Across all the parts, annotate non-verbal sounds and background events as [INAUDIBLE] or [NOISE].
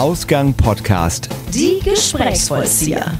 Ausgang Podcast. Die Gesprächsvollzieher.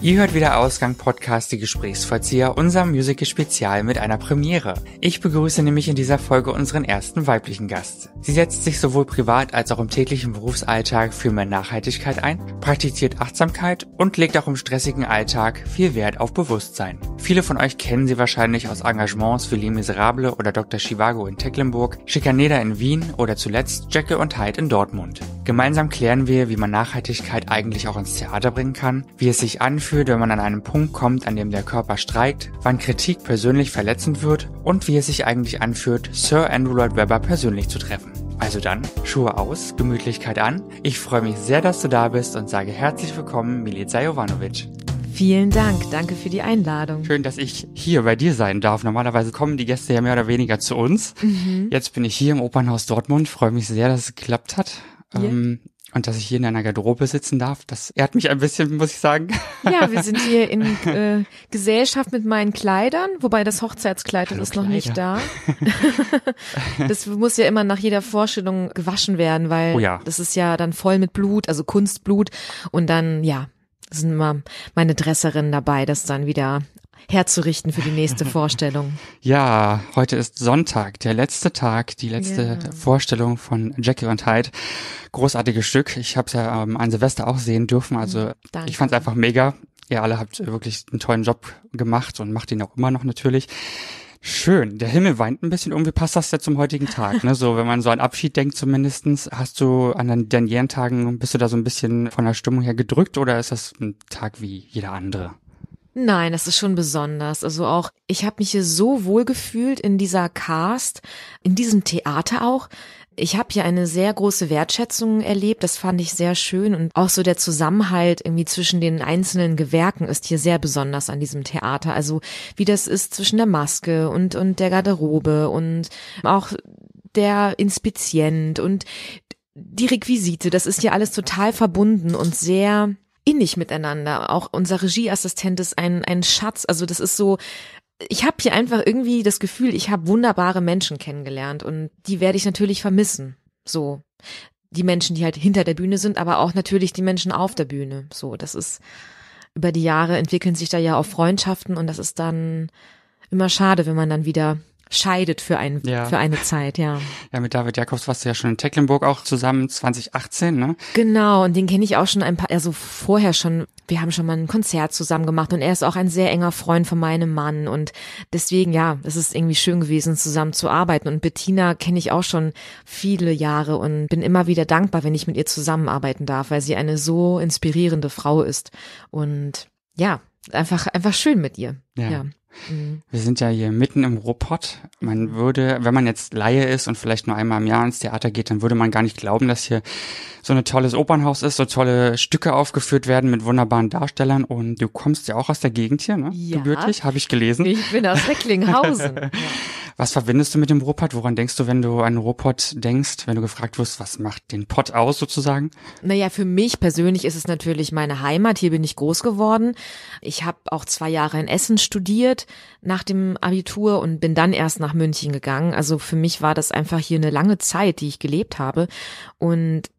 Ihr hört wieder Ausgang Podcast Die Gesprächsvollzieher, unser Musical Spezial mit einer Premiere. Ich begrüße nämlich in dieser Folge unseren ersten weiblichen Gast. Sie setzt sich sowohl privat als auch im täglichen Berufsalltag für mehr Nachhaltigkeit ein, praktiziert Achtsamkeit und legt auch im stressigen Alltag viel Wert auf Bewusstsein. Viele von euch kennen sie wahrscheinlich aus Engagements wie Les Miserable oder Dr. Chivago in Tecklenburg, Schikaneder in Wien oder zuletzt Jekyll und Hyde in Dortmund. Gemeinsam klären wir, wie man Nachhaltigkeit eigentlich auch ins Theater bringen kann, wie es sich anfühlt, wenn man an einen Punkt kommt, an dem der Körper streikt, wann Kritik persönlich verletzend wird und wie es sich eigentlich anfühlt, Sir Andrew Lloyd Webber persönlich zu treffen. Also dann, Schuhe aus, Gemütlichkeit an. Ich freue mich sehr, dass du da bist und sage herzlich willkommen, Milica Jovanovic. Vielen Dank, danke für die Einladung. Schön, dass ich hier bei dir sein darf. Normalerweise kommen die Gäste ja mehr oder weniger zu uns. Mhm. Jetzt bin ich hier im Opernhaus Dortmund, freue mich sehr, dass es geklappt hat. Yeah. Ähm, und dass ich hier in einer Garderobe sitzen darf, das ehrt mich ein bisschen, muss ich sagen. Ja, wir [LAUGHS] sind hier in äh, Gesellschaft mit meinen Kleidern, wobei das Hochzeitskleid Hallo, ist noch Kleider. nicht da. [LAUGHS] das muss ja immer nach jeder Vorstellung gewaschen werden, weil oh ja. das ist ja dann voll mit Blut, also Kunstblut. Und dann, ja, sind immer meine Dresserinnen dabei, das dann wieder herzurichten für die nächste [LAUGHS] Vorstellung. Ja, heute ist Sonntag, der letzte Tag, die letzte yeah. Genau. Vorstellung von Jackie und Hyde. Großartiges Stück. Ich habe es ja ähm, an Silvester auch sehen dürfen. Also mhm. Danke. ich fand es einfach mega. Ihr alle habt wirklich einen tollen Job gemacht und macht ihn auch immer noch natürlich. Schön. Der Himmel weint ein bisschen. Irgendwie passt das ja zum heutigen Tag. Ne? So, wenn man so an Abschied denkt zumindestens, hast du an den Dernieren Tagen, bist du da so ein bisschen von der Stimmung her gedrückt oder ist das ein Tag wie jeder andere? Nein, das ist schon besonders. Also auch, ich habe mich hier so wohl gefühlt in dieser Cast, in diesem Theater auch. Ich habe hier eine sehr große Wertschätzung erlebt, das fand ich sehr schön und auch so der Zusammenhalt irgendwie zwischen den einzelnen Gewerken ist hier sehr besonders an diesem Theater. Also wie das ist zwischen der Maske und und der Garderobe und auch der Inspizient und die Requisite, das ist hier alles total verbunden und sehr innig miteinander. Auch unser Regieassistent ist ein, ein Schatz. Also das ist so, ich habe hier einfach irgendwie das Gefühl, ich habe wunderbare Menschen kennengelernt und die werde ich natürlich vermissen. So. Die Menschen, die halt hinter der Bühne sind, aber auch natürlich die Menschen auf der Bühne. So, das ist, über die Jahre entwickeln sich da ja auch Freundschaften und das ist dann immer schade, wenn man dann wieder scheidet für, ein, ja. für eine Zeit, ja. Ja, mit David Jakobs warst du ja schon in Tecklenburg auch zusammen 2018, ne? Genau, und den kenne ich auch schon ein paar, also vorher schon, wir haben schon mal ein Konzert zusammen gemacht und er ist auch ein sehr enger Freund von meinem Mann und deswegen, ja, es ist irgendwie schön gewesen, zusammen zu arbeiten und Bettina kenne ich auch schon viele Jahre und bin immer wieder dankbar, wenn ich mit ihr zusammenarbeiten darf, weil sie eine so inspirierende Frau ist und ja, einfach, einfach schön mit ihr. ja. ja. Mhm. Wir sind ja hier mitten im Ruhrpott. Man würde, wenn man jetzt Laie ist und vielleicht nur einmal im Jahr ins Theater geht, dann würde man gar nicht glauben, dass hier so ein tolles Opernhaus ist, so tolle Stücke aufgeführt werden mit wunderbaren Darstellern. Und du kommst ja auch aus der Gegend hier, ne? Ja. Gebürtig, habe ich gelesen. Ich bin aus Recklinghausen. [LAUGHS] Was verbindest du mit dem Ruhrpott? Woran denkst du, wenn du an Ruhrpott denkst, wenn du gefragt wirst, was macht den Pott aus sozusagen? Naja, für mich persönlich ist es natürlich meine Heimat. Hier bin ich groß geworden. Ich habe auch zwei Jahre in Essen studiert nach dem Abitur und bin dann erst nach München gegangen. Also für mich war das einfach hier eine lange Zeit, die ich gelebt habe. Und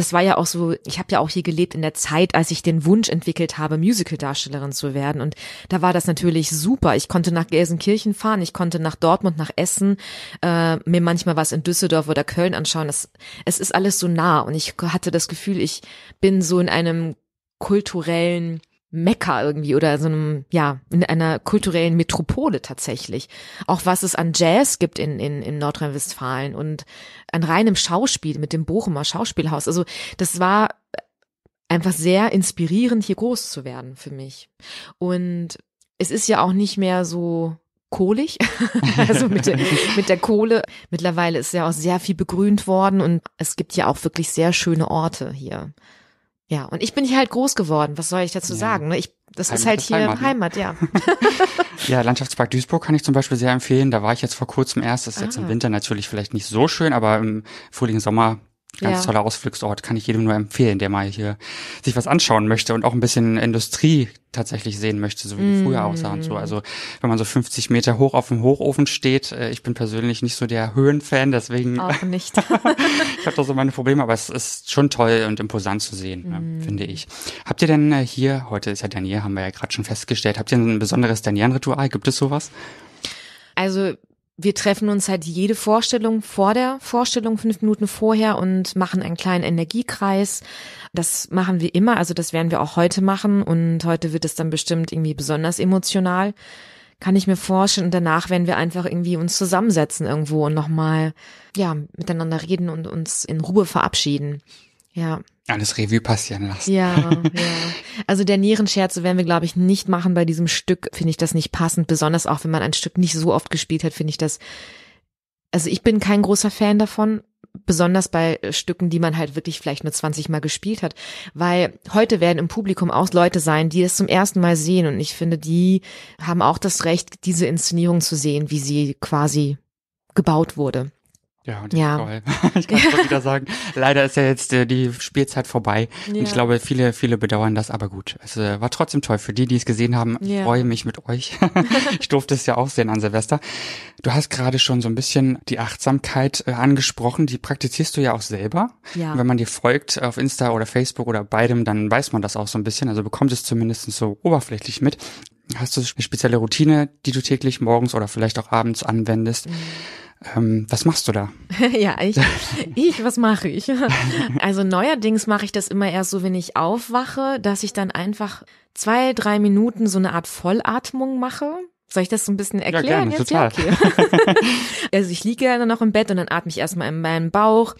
das war ja auch so, ich habe ja auch hier gelebt in der Zeit, als ich den Wunsch entwickelt habe, Musical-Darstellerin zu werden. Und da war das natürlich super. Ich konnte nach Gelsenkirchen fahren, ich konnte nach Dortmund, nach Essen, äh, mir manchmal was in Düsseldorf oder Köln anschauen. Das, es ist alles so nah und ich hatte das Gefühl, ich bin so in einem kulturellen Mekka irgendwie oder so einem, ja, in einer kulturellen Metropole tatsächlich. Auch was es an Jazz gibt in, in, in Nordrhein-Westfalen und an reinem Schauspiel mit dem Bochumer Schauspielhaus. Also das war einfach sehr inspirierend, hier groß zu werden für mich. Und es ist ja auch nicht mehr so kohlig, [LAUGHS] also mit der, mit der Kohle. Mittlerweile ist ja auch sehr viel begrünt worden und es gibt ja auch wirklich sehr schöne Orte hier. Ja, und ich bin hier halt groß geworden. Was soll ich dazu ja. sagen? Ne? Ich, das Heimat halt ist halt hier Heimat, Heimat ja. [LAUGHS] ja, Landschaftspark Duisburg kann ich zum Beispiel sehr empfehlen. Da war ich jetzt vor kurzem erst. Das ist ah. jetzt im ah. Winter natürlich vielleicht nicht so schön, aber im frühling Sommer Ganz ja. toller Ausflugsort, kann ich jedem nur empfehlen, der mal hier sich was anschauen möchte und auch ein bisschen Industrie tatsächlich sehen möchte, so wie mm. die früher mm. aussah und so. Also wenn man so 50 Meter hoch auf dem Hochofen steht, äh, ich bin persönlich nicht so der Höhenfan, deswegen auch [LAUGHS] nicht. ich habe da so meine Probleme, aber es ist schon toll und imposant zu sehen, ne, mm. finde ich. Habt ihr denn äh, hier, heute ist ja Daniel, haben wir ja gerade schon festgestellt, habt ihr ein besonderes Daniel-Ritual? Gibt es sowas? Also wir treffen uns halt jede Vorstellung vor der Vorstellung fünf Minuten vorher und machen einen kleinen Energiekreis. Das machen wir immer, also das werden wir auch heute machen und heute wird es dann bestimmt irgendwie besonders emotional. Kann ich mir vorstellen und danach werden wir einfach irgendwie uns zusammensetzen irgendwo und nochmal, ja, miteinander reden und uns in Ruhe verabschieden. Ja, alles Revue passieren lassen. Ja, [LAUGHS] ja. Also der Nierenscherze werden wir, glaube ich, nicht machen bei diesem Stück. Finde ich das nicht passend. Besonders auch, wenn man ein Stück nicht so oft gespielt hat, finde ich das. Also ich bin kein großer Fan davon. Besonders bei Stücken, die man halt wirklich vielleicht nur 20 Mal gespielt hat. Weil heute werden im Publikum auch Leute sein, die das zum ersten Mal sehen. Und ich finde, die haben auch das Recht, diese Inszenierung zu sehen, wie sie quasi gebaut wurde. Ja, und ja. toll. [LAUGHS] Ich kann es wieder sagen. Leider ist ja jetzt äh, die Spielzeit vorbei. Ja. Und ich glaube, viele, viele bedauern das, aber gut. Es äh, war trotzdem toll. Für die, die es gesehen haben, ja. ich freue mich mit euch. [LAUGHS] ich durfte es ja auch sehen an Silvester. Du hast gerade schon so ein bisschen die Achtsamkeit äh, angesprochen. Die praktizierst du ja auch selber. Ja. wenn man dir folgt auf Insta oder Facebook oder beidem, dann weiß man das auch so ein bisschen. Also bekommt es zumindest so oberflächlich mit. Hast du eine spezielle Routine, die du täglich morgens oder vielleicht auch abends anwendest? Mhm. Ähm, was machst du da? [LAUGHS] ja, ich, ich, was mache ich? [LAUGHS] also neuerdings mache ich das immer erst so, wenn ich aufwache, dass ich dann einfach zwei, drei Minuten so eine Art Vollatmung mache. Soll ich das so ein bisschen erklären? Ja, gerne, jetzt? total. Ja, okay. [LAUGHS] also ich liege dann noch im Bett und dann atme ich erstmal in meinen Bauch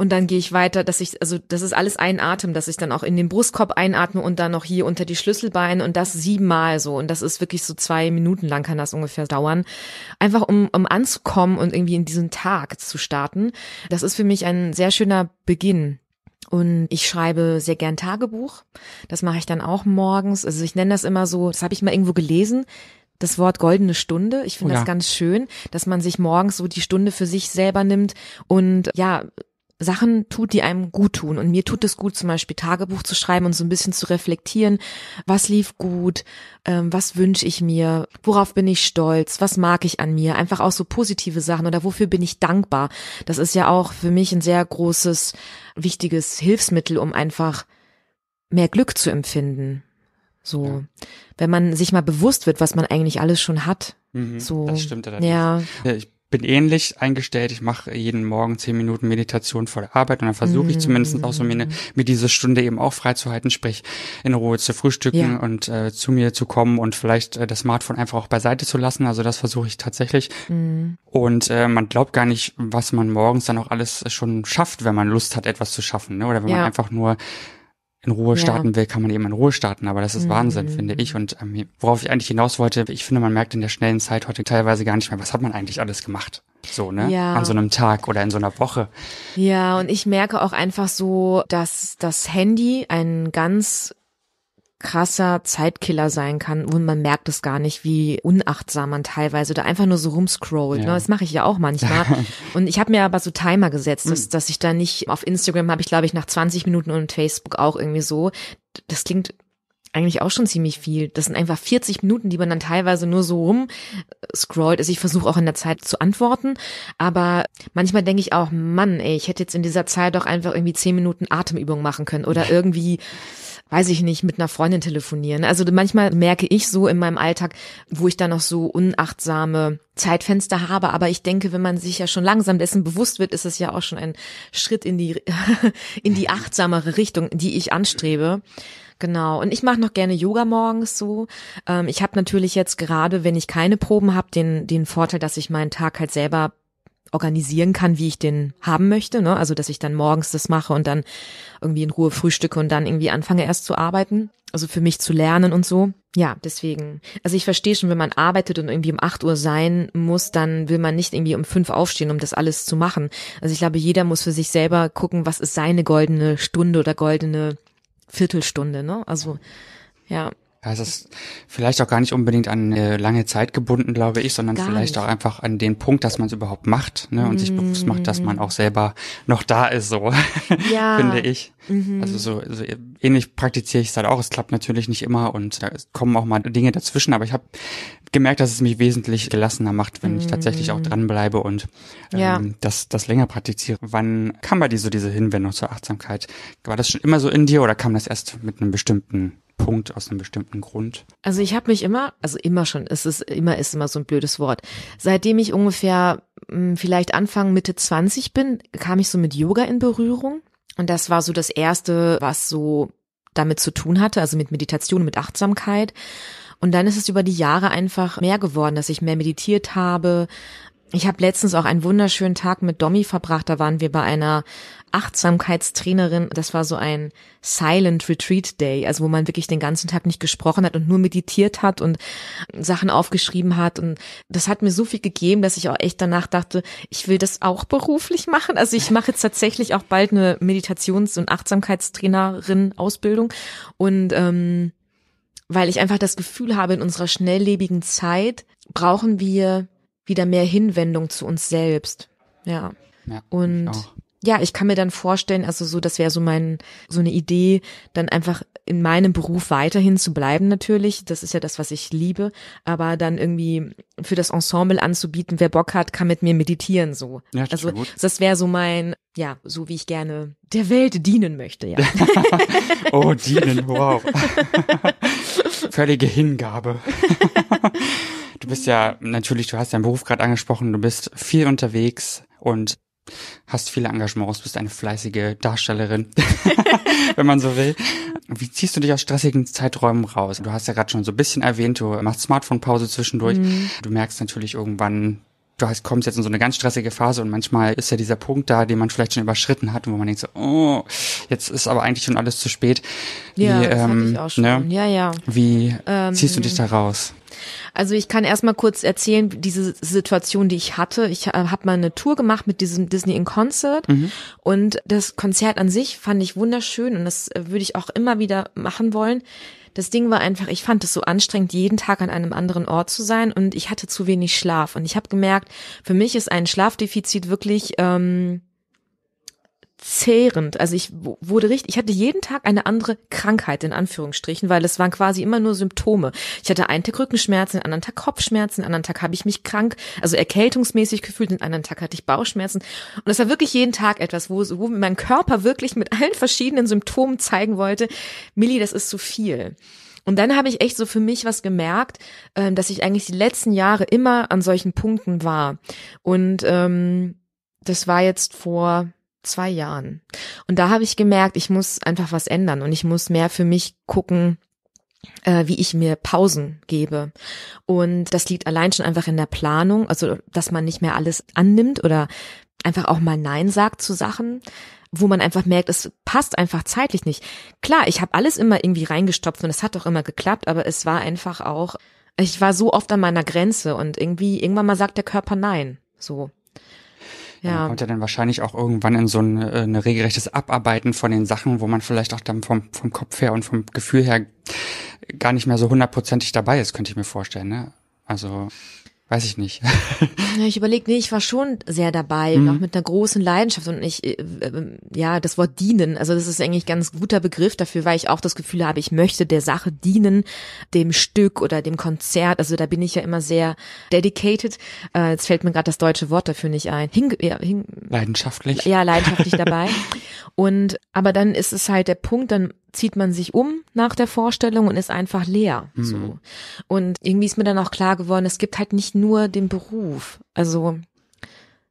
und dann gehe ich weiter, dass ich, also das ist alles ein Atem, dass ich dann auch in den Brustkorb einatme und dann noch hier unter die Schlüsselbeine und das siebenmal so. Und das ist wirklich so zwei Minuten lang kann das ungefähr dauern. Einfach um, um anzukommen und irgendwie in diesen Tag zu starten. Das ist für mich ein sehr schöner Beginn. Und ich schreibe sehr gern Tagebuch. Das mache ich dann auch morgens. Also ich nenne das immer so, das habe ich mal irgendwo gelesen, das Wort goldene Stunde. Ich finde oh ja. das ganz schön, dass man sich morgens so die Stunde für sich selber nimmt und ja, Sachen tut, die einem gut tun. Und mir tut es gut, zum Beispiel Tagebuch zu schreiben und so ein bisschen zu reflektieren, was lief gut, ähm, was wünsche ich mir, worauf bin ich stolz, was mag ich an mir, einfach auch so positive Sachen oder wofür bin ich dankbar. Das ist ja auch für mich ein sehr großes, wichtiges Hilfsmittel, um einfach mehr Glück zu empfinden. So, ja. wenn man sich mal bewusst wird, was man eigentlich alles schon hat. Mhm, so, das stimmt allerdings. Ja. ja ich bin ähnlich eingestellt. Ich mache jeden Morgen zehn Minuten Meditation vor der Arbeit und dann versuche ich zumindest auch so mir, mhm. mir diese Stunde eben auch freizuhalten, sprich in Ruhe zu frühstücken ja. und äh, zu mir zu kommen und vielleicht äh, das Smartphone einfach auch beiseite zu lassen. Also das versuche ich tatsächlich. Mhm. Und äh, man glaubt gar nicht, was man morgens dann auch alles schon schafft, wenn man Lust hat, etwas zu schaffen ne? oder wenn ja. man einfach nur in Ruhe ja. starten will, kann man eben in Ruhe starten. Aber das ist mhm. Wahnsinn, finde ich. Und ähm, worauf ich eigentlich hinaus wollte, ich finde, man merkt in der schnellen Zeit heute teilweise gar nicht mehr, was hat man eigentlich alles gemacht. So, ne? Ja. An so einem Tag oder in so einer Woche. Ja, und ich merke auch einfach so, dass das Handy ein ganz krasser Zeitkiller sein kann und man merkt es gar nicht, wie unachtsam man teilweise oder einfach nur so rumscrollt. Ja. Ne? Das mache ich ja auch manchmal. [LAUGHS] und ich habe mir aber so Timer gesetzt, dass, hm. dass ich da nicht auf Instagram habe ich, glaube ich, nach 20 Minuten und Facebook auch irgendwie so. Das klingt eigentlich auch schon ziemlich viel. Das sind einfach 40 Minuten, die man dann teilweise nur so rumscrollt. Also ich versuche auch in der Zeit zu antworten, aber manchmal denke ich auch, Mann, ey, ich hätte jetzt in dieser Zeit doch einfach irgendwie 10 Minuten Atemübung machen können oder irgendwie weiß ich nicht, mit einer Freundin telefonieren. Also manchmal merke ich so in meinem Alltag, wo ich da noch so unachtsame Zeitfenster habe. Aber ich denke, wenn man sich ja schon langsam dessen bewusst wird, ist es ja auch schon ein Schritt in die, [LAUGHS] in die achtsamere Richtung, die ich anstrebe. Genau. Und ich mache noch gerne Yoga morgens so. Ähm, ich habe natürlich jetzt gerade, wenn ich keine Proben habe, den, den Vorteil, dass ich meinen Tag halt selber organisieren kann, wie ich den haben möchte. Ne? Also, dass ich dann morgens das mache und dann irgendwie in Ruhe frühstücke und dann irgendwie anfange erst zu arbeiten. Also für mich zu lernen und so. Ja, deswegen. Also ich verstehe schon, wenn man arbeitet und irgendwie um acht Uhr sein muss, dann will man nicht irgendwie um fünf aufstehen, um das alles zu machen. Also ich glaube, jeder muss für sich selber gucken, was ist seine goldene Stunde oder goldene Viertelstunde, ne? Also, ja. Ja, es ist vielleicht auch gar nicht unbedingt an eine äh, lange Zeit gebunden, glaube ich, sondern gar vielleicht nicht. auch einfach an den Punkt, dass man es überhaupt macht ne, und mm. sich bewusst macht, dass man mm. auch selber noch da ist, so [LAUGHS] ja. finde ich. Mhm. Also so, so ähnlich praktiziere ich es halt auch. Es klappt natürlich nicht immer und da kommen auch mal Dinge dazwischen, aber ich habe gemerkt, dass es mich wesentlich gelassener macht, wenn ich tatsächlich auch mm. dranbleibe und ähm, ja. das, das länger praktiziere. Wann kam bei dir so diese Hinwendung zur Achtsamkeit? War das schon immer so in dir oder kam das erst mit einem bestimmten Punkt aus einem bestimmten Grund? Also ich habe mich immer, also immer schon, es ist immer ist immer so ein blödes Wort. Seitdem ich ungefähr mh, hm, vielleicht Anfang Mitte 20 bin, kam ich so mit Yoga in Berührung und das war so das erste, was so damit zu tun hatte, also mit Meditation, mit Achtsamkeit. Und dann ist es über die Jahre einfach mehr geworden, dass ich mehr meditiert habe, ich habe letztens auch einen wunderschönen Tag mit Domi verbracht. Da waren wir bei einer Achtsamkeitstrainerin, das war so ein Silent Retreat Day, also wo man wirklich den ganzen Tag nicht gesprochen hat und nur meditiert hat und Sachen aufgeschrieben hat. Und das hat mir so viel gegeben, dass ich auch echt danach dachte, ich will das auch beruflich machen. Also ich mache jetzt tatsächlich auch bald eine Meditations- und Achtsamkeitstrainerin-Ausbildung. Und ähm, weil ich einfach das Gefühl habe, in unserer schnelllebigen Zeit brauchen wir wieder mehr Hinwendung zu uns selbst. Ja. ja und ja, ich kann mir dann vorstellen, also so, das wäre so mein, so eine Idee, dann einfach in meinem Beruf weiterhin zu bleiben natürlich. Das ist ja das, was ich liebe. Aber dann irgendwie für das Ensemble anzubieten, wer Bock hat, kann mit mir meditieren, so. Ja, also, das wäre so mein, ja, so wie ich gerne der Welt dienen möchte, ja. [LAUGHS] oh, dienen, wow. [LAUGHS] Völlige Hingabe. [LAUGHS] du bist ja, natürlich, du hast deinen Beruf gerade angesprochen, du bist viel unterwegs und Hast viele Engagements, bist eine fleißige Darstellerin, [LAUGHS] wenn man so will. Wie ziehst du dich aus stressigen Zeiträumen raus? Du hast ja gerade schon so ein bisschen erwähnt, du machst Smartphone-Pause zwischendurch. Mhm. Du merkst natürlich irgendwann, du hast, kommst jetzt in so eine ganz stressige Phase und manchmal ist ja dieser Punkt da, den man vielleicht schon überschritten hat und wo man denkt so, oh, jetzt ist aber eigentlich schon alles zu spät. Ja, das ähm, ich auch schon. Ne? Ja, ja. Wie ähm, ziehst du dich da raus? Also ich kann erstmal kurz erzählen, diese Situation, die ich hatte. Ich äh, habe mal eine Tour gemacht mit diesem Disney in Concert mhm. und das Konzert an sich fand ich wunderschön und das äh, würde ich auch immer wieder machen wollen das Ding war einfach, ich fand es so anstrengend, jeden Tag an einem anderen Ort zu sein und ich hatte zu wenig Schlaf. Und ich habe gemerkt, für mich ist ein Schlafdefizit wirklich. Ähm, zehrend. Also ich wurde richtig, ich hatte jeden Tag eine andere Krankheit in Anführungsstrichen, weil es waren quasi immer nur Symptome. Ich hatte einen Tag Rückenschmerzen, einen anderen Tag Kopfschmerzen, einen anderen Tag habe ich mich krank, also erkältungsmäßig gefühlt, einen anderen Tag hatte ich Bauchschmerzen. Und es war wirklich jeden Tag etwas, wo, wo mein Körper wirklich mit allen verschiedenen Symptomen zeigen wollte, Milli, das ist zu viel. Und dann habe ich echt so für mich was gemerkt, ähm, dass ich eigentlich die letzten Jahre immer an solchen Punkten war. Und ähm, das war jetzt vor zwei Jahren. Und da habe ich gemerkt, ich muss einfach was ändern und ich muss mehr für mich gucken, äh, wie ich mir Pausen gebe. Und das liegt allein schon einfach in der Planung, also dass man nicht mehr alles annimmt oder einfach auch mal Nein sagt zu Sachen, wo man einfach merkt, es passt einfach zeitlich nicht. Klar, ich habe alles immer irgendwie reingestopft und es hat doch immer geklappt, aber es war einfach auch, ich war so oft an meiner Grenze und irgendwie, irgendwann mal sagt der Körper Nein. So. Ja. Man kommt ja dann wahrscheinlich auch irgendwann in so ein, äh, ein regelrechtes Abarbeiten von den Sachen, wo man vielleicht auch dann vom, vom Kopf her und vom Gefühl her gar nicht mehr so hundertprozentig dabei ist, könnte ich mir vorstellen. Ne? Also weiß ich nicht. [LAUGHS] ich überlege, nee, ich war schon sehr dabei, mhm. auch mit einer großen Leidenschaft und ich, äh, äh, ja, das Wort dienen, also das ist eigentlich ein ganz guter Begriff dafür, weil ich auch das Gefühl habe, ich möchte der Sache dienen, dem Stück oder dem Konzert, also da bin ich ja immer sehr dedicated, äh, jetzt fällt mir gerade das deutsche Wort dafür nicht ein, hing, ja, hing, leidenschaftlich, ja, leidenschaftlich dabei [LAUGHS] und, aber dann ist es halt der Punkt, dann zieht man sich um nach der Vorstellung und ist einfach leer. Mhm. So. Und irgendwie ist mir dann auch klar geworden, es gibt halt nicht nur den Beruf, also,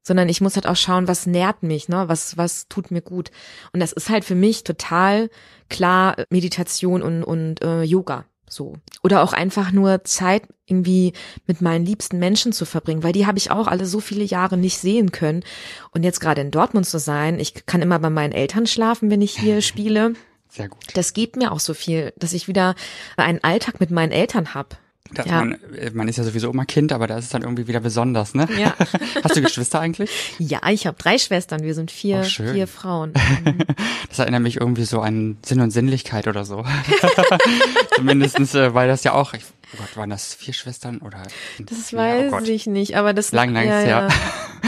sondern ich muss halt auch schauen, was nährt mich, ne? Was, was tut mir gut. Und das ist halt für mich total klar äh, Meditation und, und äh, Yoga. So. Oder auch einfach nur Zeit irgendwie mit meinen liebsten Menschen zu verbringen, weil die habe ich auch alle so viele Jahre nicht sehen können. Und jetzt gerade in Dortmund zu sein, ich kann immer bei meinen Eltern schlafen, wenn ich hier spiele. Sehr gut. Das gibt mir auch so viel, dass ich wieder einen Alltag mit meinen Eltern habe. Dass ja. man, äh, man ist ja sowieso immer Kind, aber da ist es dann irgendwie wieder besonders, ne? Ja. [LAUGHS] Hast du Geschwister eigentlich? Ja, ich habe drei Schwestern. Wir sind vier, oh, vier Frauen. [LAUGHS] Das erinnert mich irgendwie so an Sinn und Sinnlichkeit oder so. [LAUGHS] Zumindestens, äh, weil das ja auch, ich, oh Gott, waren das vier Schwestern oder? Das vier? Oh weiß oh ich nicht, aber das lang, lang ja, ist ja.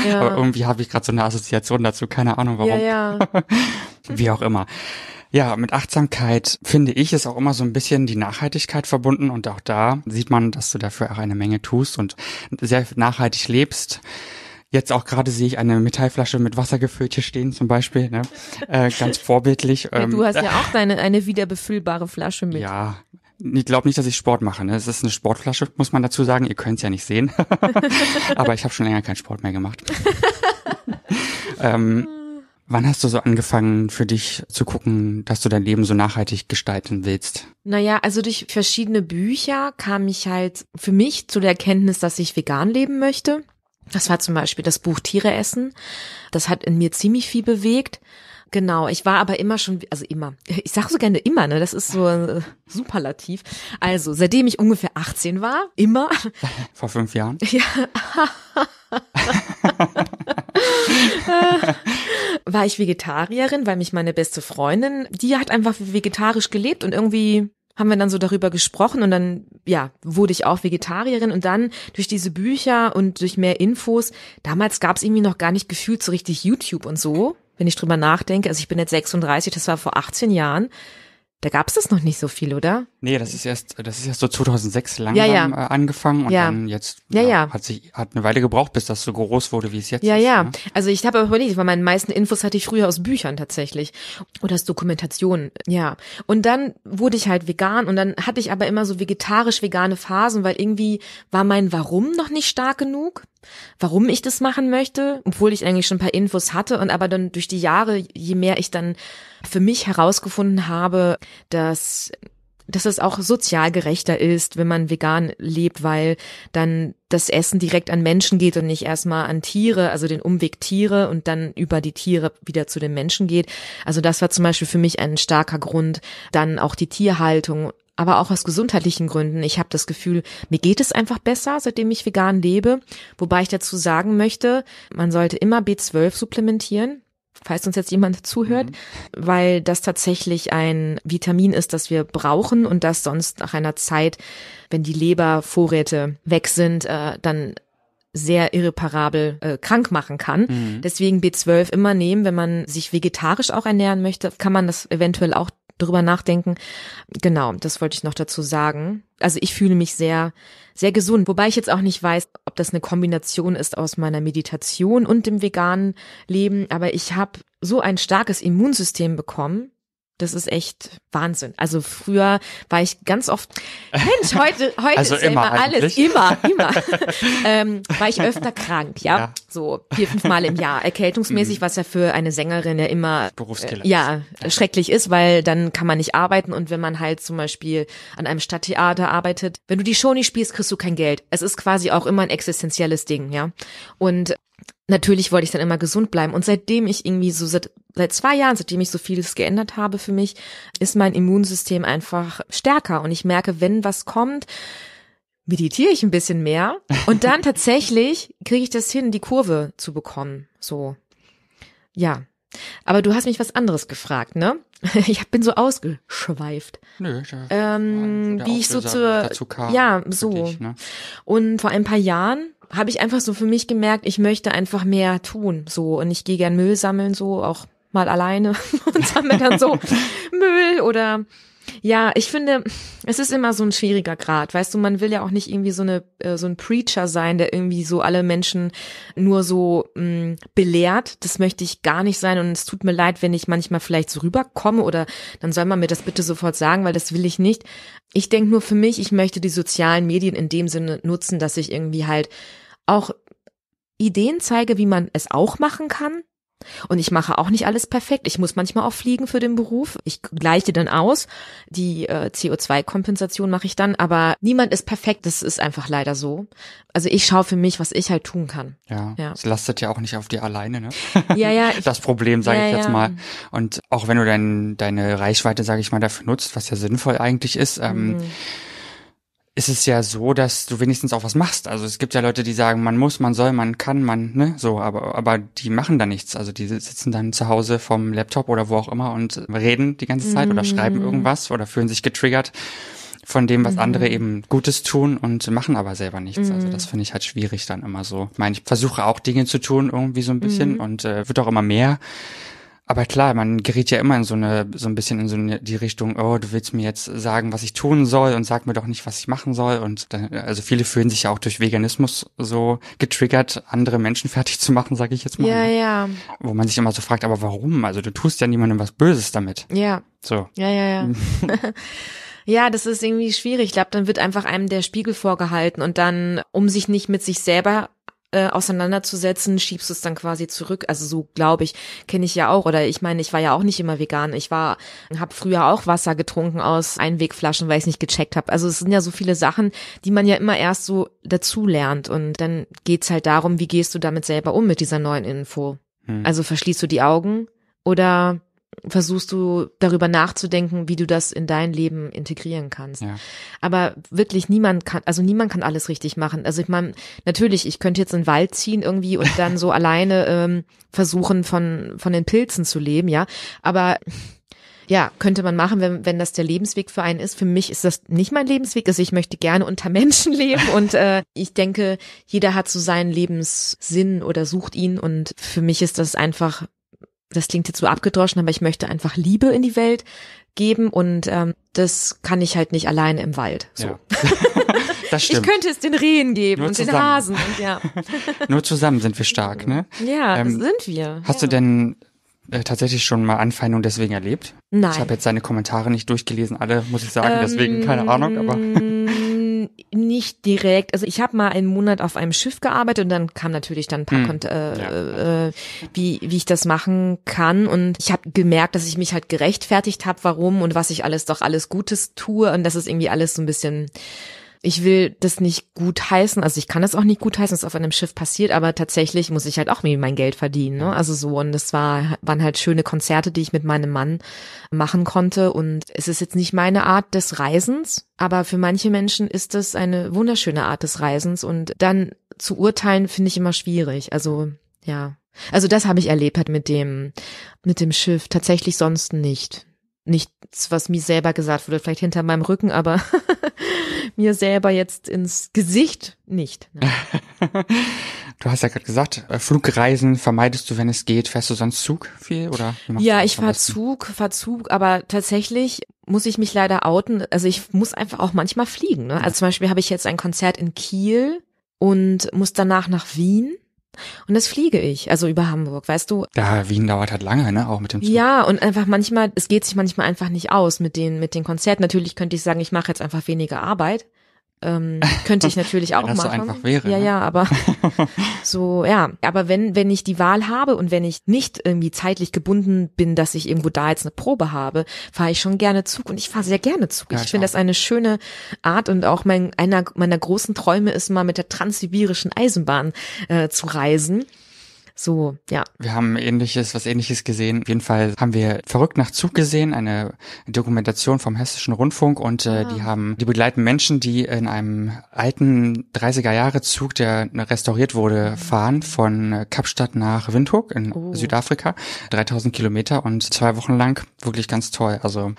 ja. Aber irgendwie habe ich gerade so eine Assoziation dazu, keine Ahnung warum. Ja, ja. Wie auch immer. Ja, mit Achtsamkeit finde ich ist auch immer so ein bisschen die Nachhaltigkeit verbunden und auch da sieht man, dass du dafür auch eine Menge tust und sehr nachhaltig lebst. Jetzt auch gerade sehe ich eine Metallflasche mit Wasser gefüllt hier stehen zum Beispiel, ne? äh, ganz [LAUGHS] vorbildlich. Ja, du ähm. hast ja auch deine, eine wiederbefüllbare Flasche mit. Ja, ich glaube nicht, dass ich Sport mache. Ne? Es ist eine Sportflasche, muss man dazu sagen. Ihr könnt es ja nicht sehen, [LAUGHS] aber ich habe schon länger keinen Sport mehr gemacht. [LAUGHS] ähm, Wann hast du so angefangen, für dich zu gucken, dass du dein Leben so nachhaltig gestalten willst? Naja, also durch verschiedene Bücher kam ich halt für mich zu der Erkenntnis, dass ich vegan leben möchte. Das war zum Beispiel das Buch Tiere essen. Das hat in mir ziemlich viel bewegt. Genau, ich war aber immer schon, also immer, [LAUGHS] ich sage so gerne immer, ne? Das ist so äh, superlativ. Also, seitdem ich ungefähr 18 war, immer. [LAUGHS] Vor fünf Jahren? [LAUGHS] Ja war ich Vegetarierin, weil mich meine beste Freundin, die hat einfach vegetarisch gelebt und irgendwie haben wir dann so darüber gesprochen und dann, ja, wurde ich auch Vegetarierin und dann durch diese Bücher und durch mehr Infos, damals gab es irgendwie noch gar nicht gefühlt so richtig YouTube und so, wenn ich drüber nachdenke. Also ich bin jetzt 36, das war vor 18 Jahren. Da gab es das noch nicht so viel, oder? Nee, das ist erst, das ist erst so 2006 lang ja, ja. Äh, angefangen und ja. dann jetzt hat sich hat eine Weile gebraucht, bis das so groß wurde, wie es jetzt ist. Ja, ja. Ne? Also ich habe überlegt, weil meine meisten Infos hatte ich früher aus Büchern tatsächlich oder aus Dokumentationen. Ja. Und dann wurde ich halt vegan und dann hatte ich aber immer so vegetarisch-vegane Phasen, weil irgendwie war mein Warum noch nicht stark genug warum ich das machen möchte, obwohl ich eigentlich schon ein paar Infos hatte und aber dann durch die Jahre, je mehr ich dann für mich herausgefunden habe, dass dass es auch sozial gerechter ist, wenn man vegan lebt, weil dann das Essen direkt an Menschen geht und nicht erstmal an Tiere, also den Umweg Tiere und dann über die Tiere wieder zu den Menschen geht. Also das war zum Beispiel für mich ein starker Grund. Dann auch die Tierhaltung, aber auch aus gesundheitlichen Gründen. Ich habe das Gefühl, mir geht es einfach besser, seitdem ich vegan lebe. Wobei ich dazu sagen möchte, man sollte immer B12 supplementieren falls uns jetzt jemand zuhört, mhm. weil das tatsächlich ein Vitamin ist, das wir brauchen und das sonst nach einer Zeit, wenn die Lebervorräte weg sind, äh, dann sehr irreparabel äh, krank machen kann. Mhm. Deswegen B12 immer nehmen, wenn man sich vegetarisch auch ernähren möchte, kann man das eventuell auch drüber nachdenken. Genau, das wollte ich noch dazu sagen. Also ich fühle mich sehr, sehr gesund, wobei ich jetzt auch nicht weiß, ob das eine Kombination ist aus meiner Meditation und dem veganen Leben, aber ich habe so ein starkes Immunsystem bekommen, das ist echt Wahnsinn. Also früher war ich ganz oft, Mensch, heute, [LAUGHS] heute also ist ja immer alles, immer, immer. [LAUGHS] ähm, war ich öfter krank, ja? ja. So vier, fünf Mal im Jahr. Erkältungsmäßig, mhm. was ja für eine Sängerin ja immer Berufskiller äh, ja, ist. schrecklich ist, weil dann kann man nicht arbeiten und wenn man halt zum Beispiel an einem Stadttheater arbeitet, wenn du die Show nicht spielst, kriegst du kein Geld. Es ist quasi auch immer ein existenzielles Ding, ja. Und natürlich wollte ich dann immer gesund bleiben. Und seitdem ich irgendwie so seit, seit zwei Jahren, seitdem ich so vieles geändert habe für mich, ist mein Immunsystem einfach stärker. Und ich merke, wenn was kommt, meditiere ich ein bisschen mehr. Und dann [LAUGHS] tatsächlich kriege ich das hin, die Kurve zu bekommen. So. Ja. Aber du hast mich was anderes gefragt, ne? [LAUGHS] Ich bin so ausgeschweift. Nö, ich ähm, wie ich so zur, ja, so. Dich, ne? Und vor ein paar Jahren habe ich einfach so für mich gemerkt, ich möchte einfach mehr tun so und ich gehe gern Müll sammeln so auch mal alleine [LAUGHS] und sammle dann so [LAUGHS] Müll oder ja, ich finde, es ist immer so ein schwieriger Grad. Weißt du, man will ja auch nicht irgendwie so eine äh, so ein Preacher sein, der irgendwie so alle Menschen nur so mh, mm, belehrt. Das möchte ich gar nicht sein und es tut mir leid, wenn ich manchmal vielleicht so rüberkomme oder dann soll man mir das bitte sofort sagen, weil das will ich nicht. Ich denke nur für mich, ich möchte die sozialen Medien in dem Sinne nutzen, dass ich irgendwie halt auch Ideen zeige, wie man es auch machen kann. Und ich mache auch nicht alles perfekt. Ich muss manchmal auch fliegen für den Beruf. Ich gleiche dann aus. Die äh, CO2-Kompensation mache ich dann. Aber niemand ist perfekt. Das ist einfach leider so. Also ich schaue für mich, was ich halt tun kann. Ja. ja. Es lastet ja auch nicht auf dir alleine, ne? [LAUGHS] Ja, ja. Ich, das Problem, sage ja, ich jetzt ja. mal. Und auch wenn du dein, deine Reichweite, sage ich mal, dafür nutzt, was ja sinnvoll eigentlich ist, ähm, mhm ist es ja so, dass du wenigstens auch was machst. Also es gibt ja Leute, die sagen, man muss, man soll, man kann, man, ne, so, aber, aber die machen da nichts. Also die sitzen dann zu Hause vom Laptop oder wo auch immer und reden die ganze Zeit mhm. oder schreiben mhm. irgendwas oder fühlen sich getriggert von dem, was mhm. andere eben Gutes tun und machen aber selber nichts. Mhm. Also das mhm. finde ich halt schwierig dann immer so. Ich meine, ich versuche auch Dinge zu tun irgendwie so ein bisschen mhm. und äh, wird auch immer mehr. Aber klar, man gerät ja immer in so eine, so ein bisschen in so eine, die Richtung, oh, du willst mir jetzt sagen, was ich tun soll und sag mir doch nicht, was ich machen soll. Und dann, also viele fühlen sich ja auch durch Veganismus so getriggert, andere Menschen [LAUGHS] fertig zu machen, sage ich jetzt mal. Ja, ne? ja. Wo man sich immer so fragt, aber warum? Also du tust ja niemandem was Böses damit. Ja. So. Ja, ja, ja. [LAUGHS] [LAUGHS] Ja, das ist irgendwie schwierig. Ich glaube, dann wird einfach einem der Spiegel vorgehalten und dann, um sich nicht mit sich selber äh, auseinanderzusetzen, schiebst du es dann quasi zurück. Also so glaube ich, kenne ich ja auch. Oder ich meine, ich war ja auch nicht immer vegan. Ich war, habe früher auch Wasser getrunken aus Einwegflaschen, weil ich nicht gecheckt habe. Also es sind ja so viele Sachen, die man ja immer erst so dazu Und dann geht's halt darum, wie gehst du damit selber um mit dieser neuen Info? Hm. Also verschließt du die Augen oder versuchst du darüber nachzudenken, wie du das in dein Leben integrieren kannst. Ja. Aber wirklich niemand kann, also niemand kann alles richtig machen. Also ich meine, natürlich, ich könnte jetzt in den Wald ziehen irgendwie und dann so [LAUGHS] alleine ähm, versuchen, von, von den Pilzen zu leben, ja. Aber ja, könnte man machen, wenn, wenn das der Lebensweg für einen ist. Für mich ist das nicht mein Lebensweg. Also ich möchte gerne unter Menschen [LAUGHS] leben und äh, ich denke, jeder hat so seinen Lebenssinn oder sucht ihn und für mich ist das einfach das klingt jetzt so abgedroschen, aber ich möchte einfach Liebe in die Welt geben und ähm, das kann ich halt nicht alleine im Wald. So. Ja. [LAUGHS] Das stimmt. Ich könnte es den Rehen geben Nur und zusammen. den Hasen und ja. [LAUGHS] Nur zusammen sind wir stark, ne? Ja, ähm, sind wir. Hast ja. du denn äh, tatsächlich schon mal Anfeindung deswegen erlebt? Nein. Ich habe jetzt seine Kommentare nicht durchgelesen, alle muss ich sagen, deswegen ähm, keine Ahnung, aber [LAUGHS] nicht direkt, also ich habe mal einen Monat auf einem Schiff gearbeitet und dann kam natürlich dann ein paar, hm. Kont äh, ja. äh, wie, wie ich das machen kann und ich habe gemerkt, dass ich mich halt gerechtfertigt habe, warum und was ich alles doch alles Gutes tue und das ist irgendwie alles so ein bisschen ich will das nicht gut heißen, also ich kann das auch nicht gut heißen, was auf einem Schiff passiert, aber tatsächlich muss ich halt auch mir mein Geld verdienen, ne? Also so und das war waren halt schöne Konzerte, die ich mit meinem Mann machen konnte und es ist jetzt nicht meine Art des Reisens, aber für manche Menschen ist das eine wunderschöne Art des Reisens und dann zu urteilen finde ich immer schwierig. Also ja, also das habe ich erlebt halt mit dem mit dem Schiff tatsächlich sonst nicht nichts, was mir selber gesagt wurde, vielleicht hinter meinem Rücken, aber [LAUGHS] mir selber jetzt ins Gesicht nicht. Ne? [LAUGHS] du hast ja gerade gesagt, äh, Flugreisen vermeidest du, wenn es geht. Fährst du sonst Zug viel oder? Ja, ich fahre Zug, fahre Zug, aber tatsächlich muss ich mich leider outen. Also ich muss einfach auch manchmal fliegen. Ne? Also zum Beispiel habe ich jetzt ein Konzert in Kiel und muss danach nach Wien. Und das fliege ich, also über Hamburg, weißt du. Ja, Wien dauert halt lange, ne, auch mit dem Zug. Ja, und einfach manchmal, es geht sich manchmal einfach nicht aus mit den, mit den Konzerten. Natürlich könnte ich sagen, ich mache jetzt einfach weniger Arbeit. Ähm, könnte ich natürlich auch wenn das machen. So einfach wäre, ja, ne? ja, aber [LAUGHS] so, ja. Aber wenn, wenn ich die Wahl habe und wenn ich nicht irgendwie zeitlich gebunden bin, dass ich irgendwo da jetzt eine Probe habe, fahre ich schon gerne Zug und ich fahre sehr gerne Zug. Ja, ich, ich finde das eine schöne Art und auch mein, einer meiner großen Träume ist mal mit der transsibirischen Eisenbahn äh, zu reisen. So, ja. Wir haben ähnliches, was ähnliches gesehen. Auf jeden Fall haben wir verrückt nach Zug gesehen, eine Dokumentation vom Hessischen Rundfunk und äh, ah. die haben, die begleiten Menschen, die in einem alten 30er Jahre Zug, der restauriert wurde, mhm. fahren von Kapstadt nach Windhoek in oh. Südafrika, 3000 Kilometer und zwei Wochen lang wirklich ganz toll. Also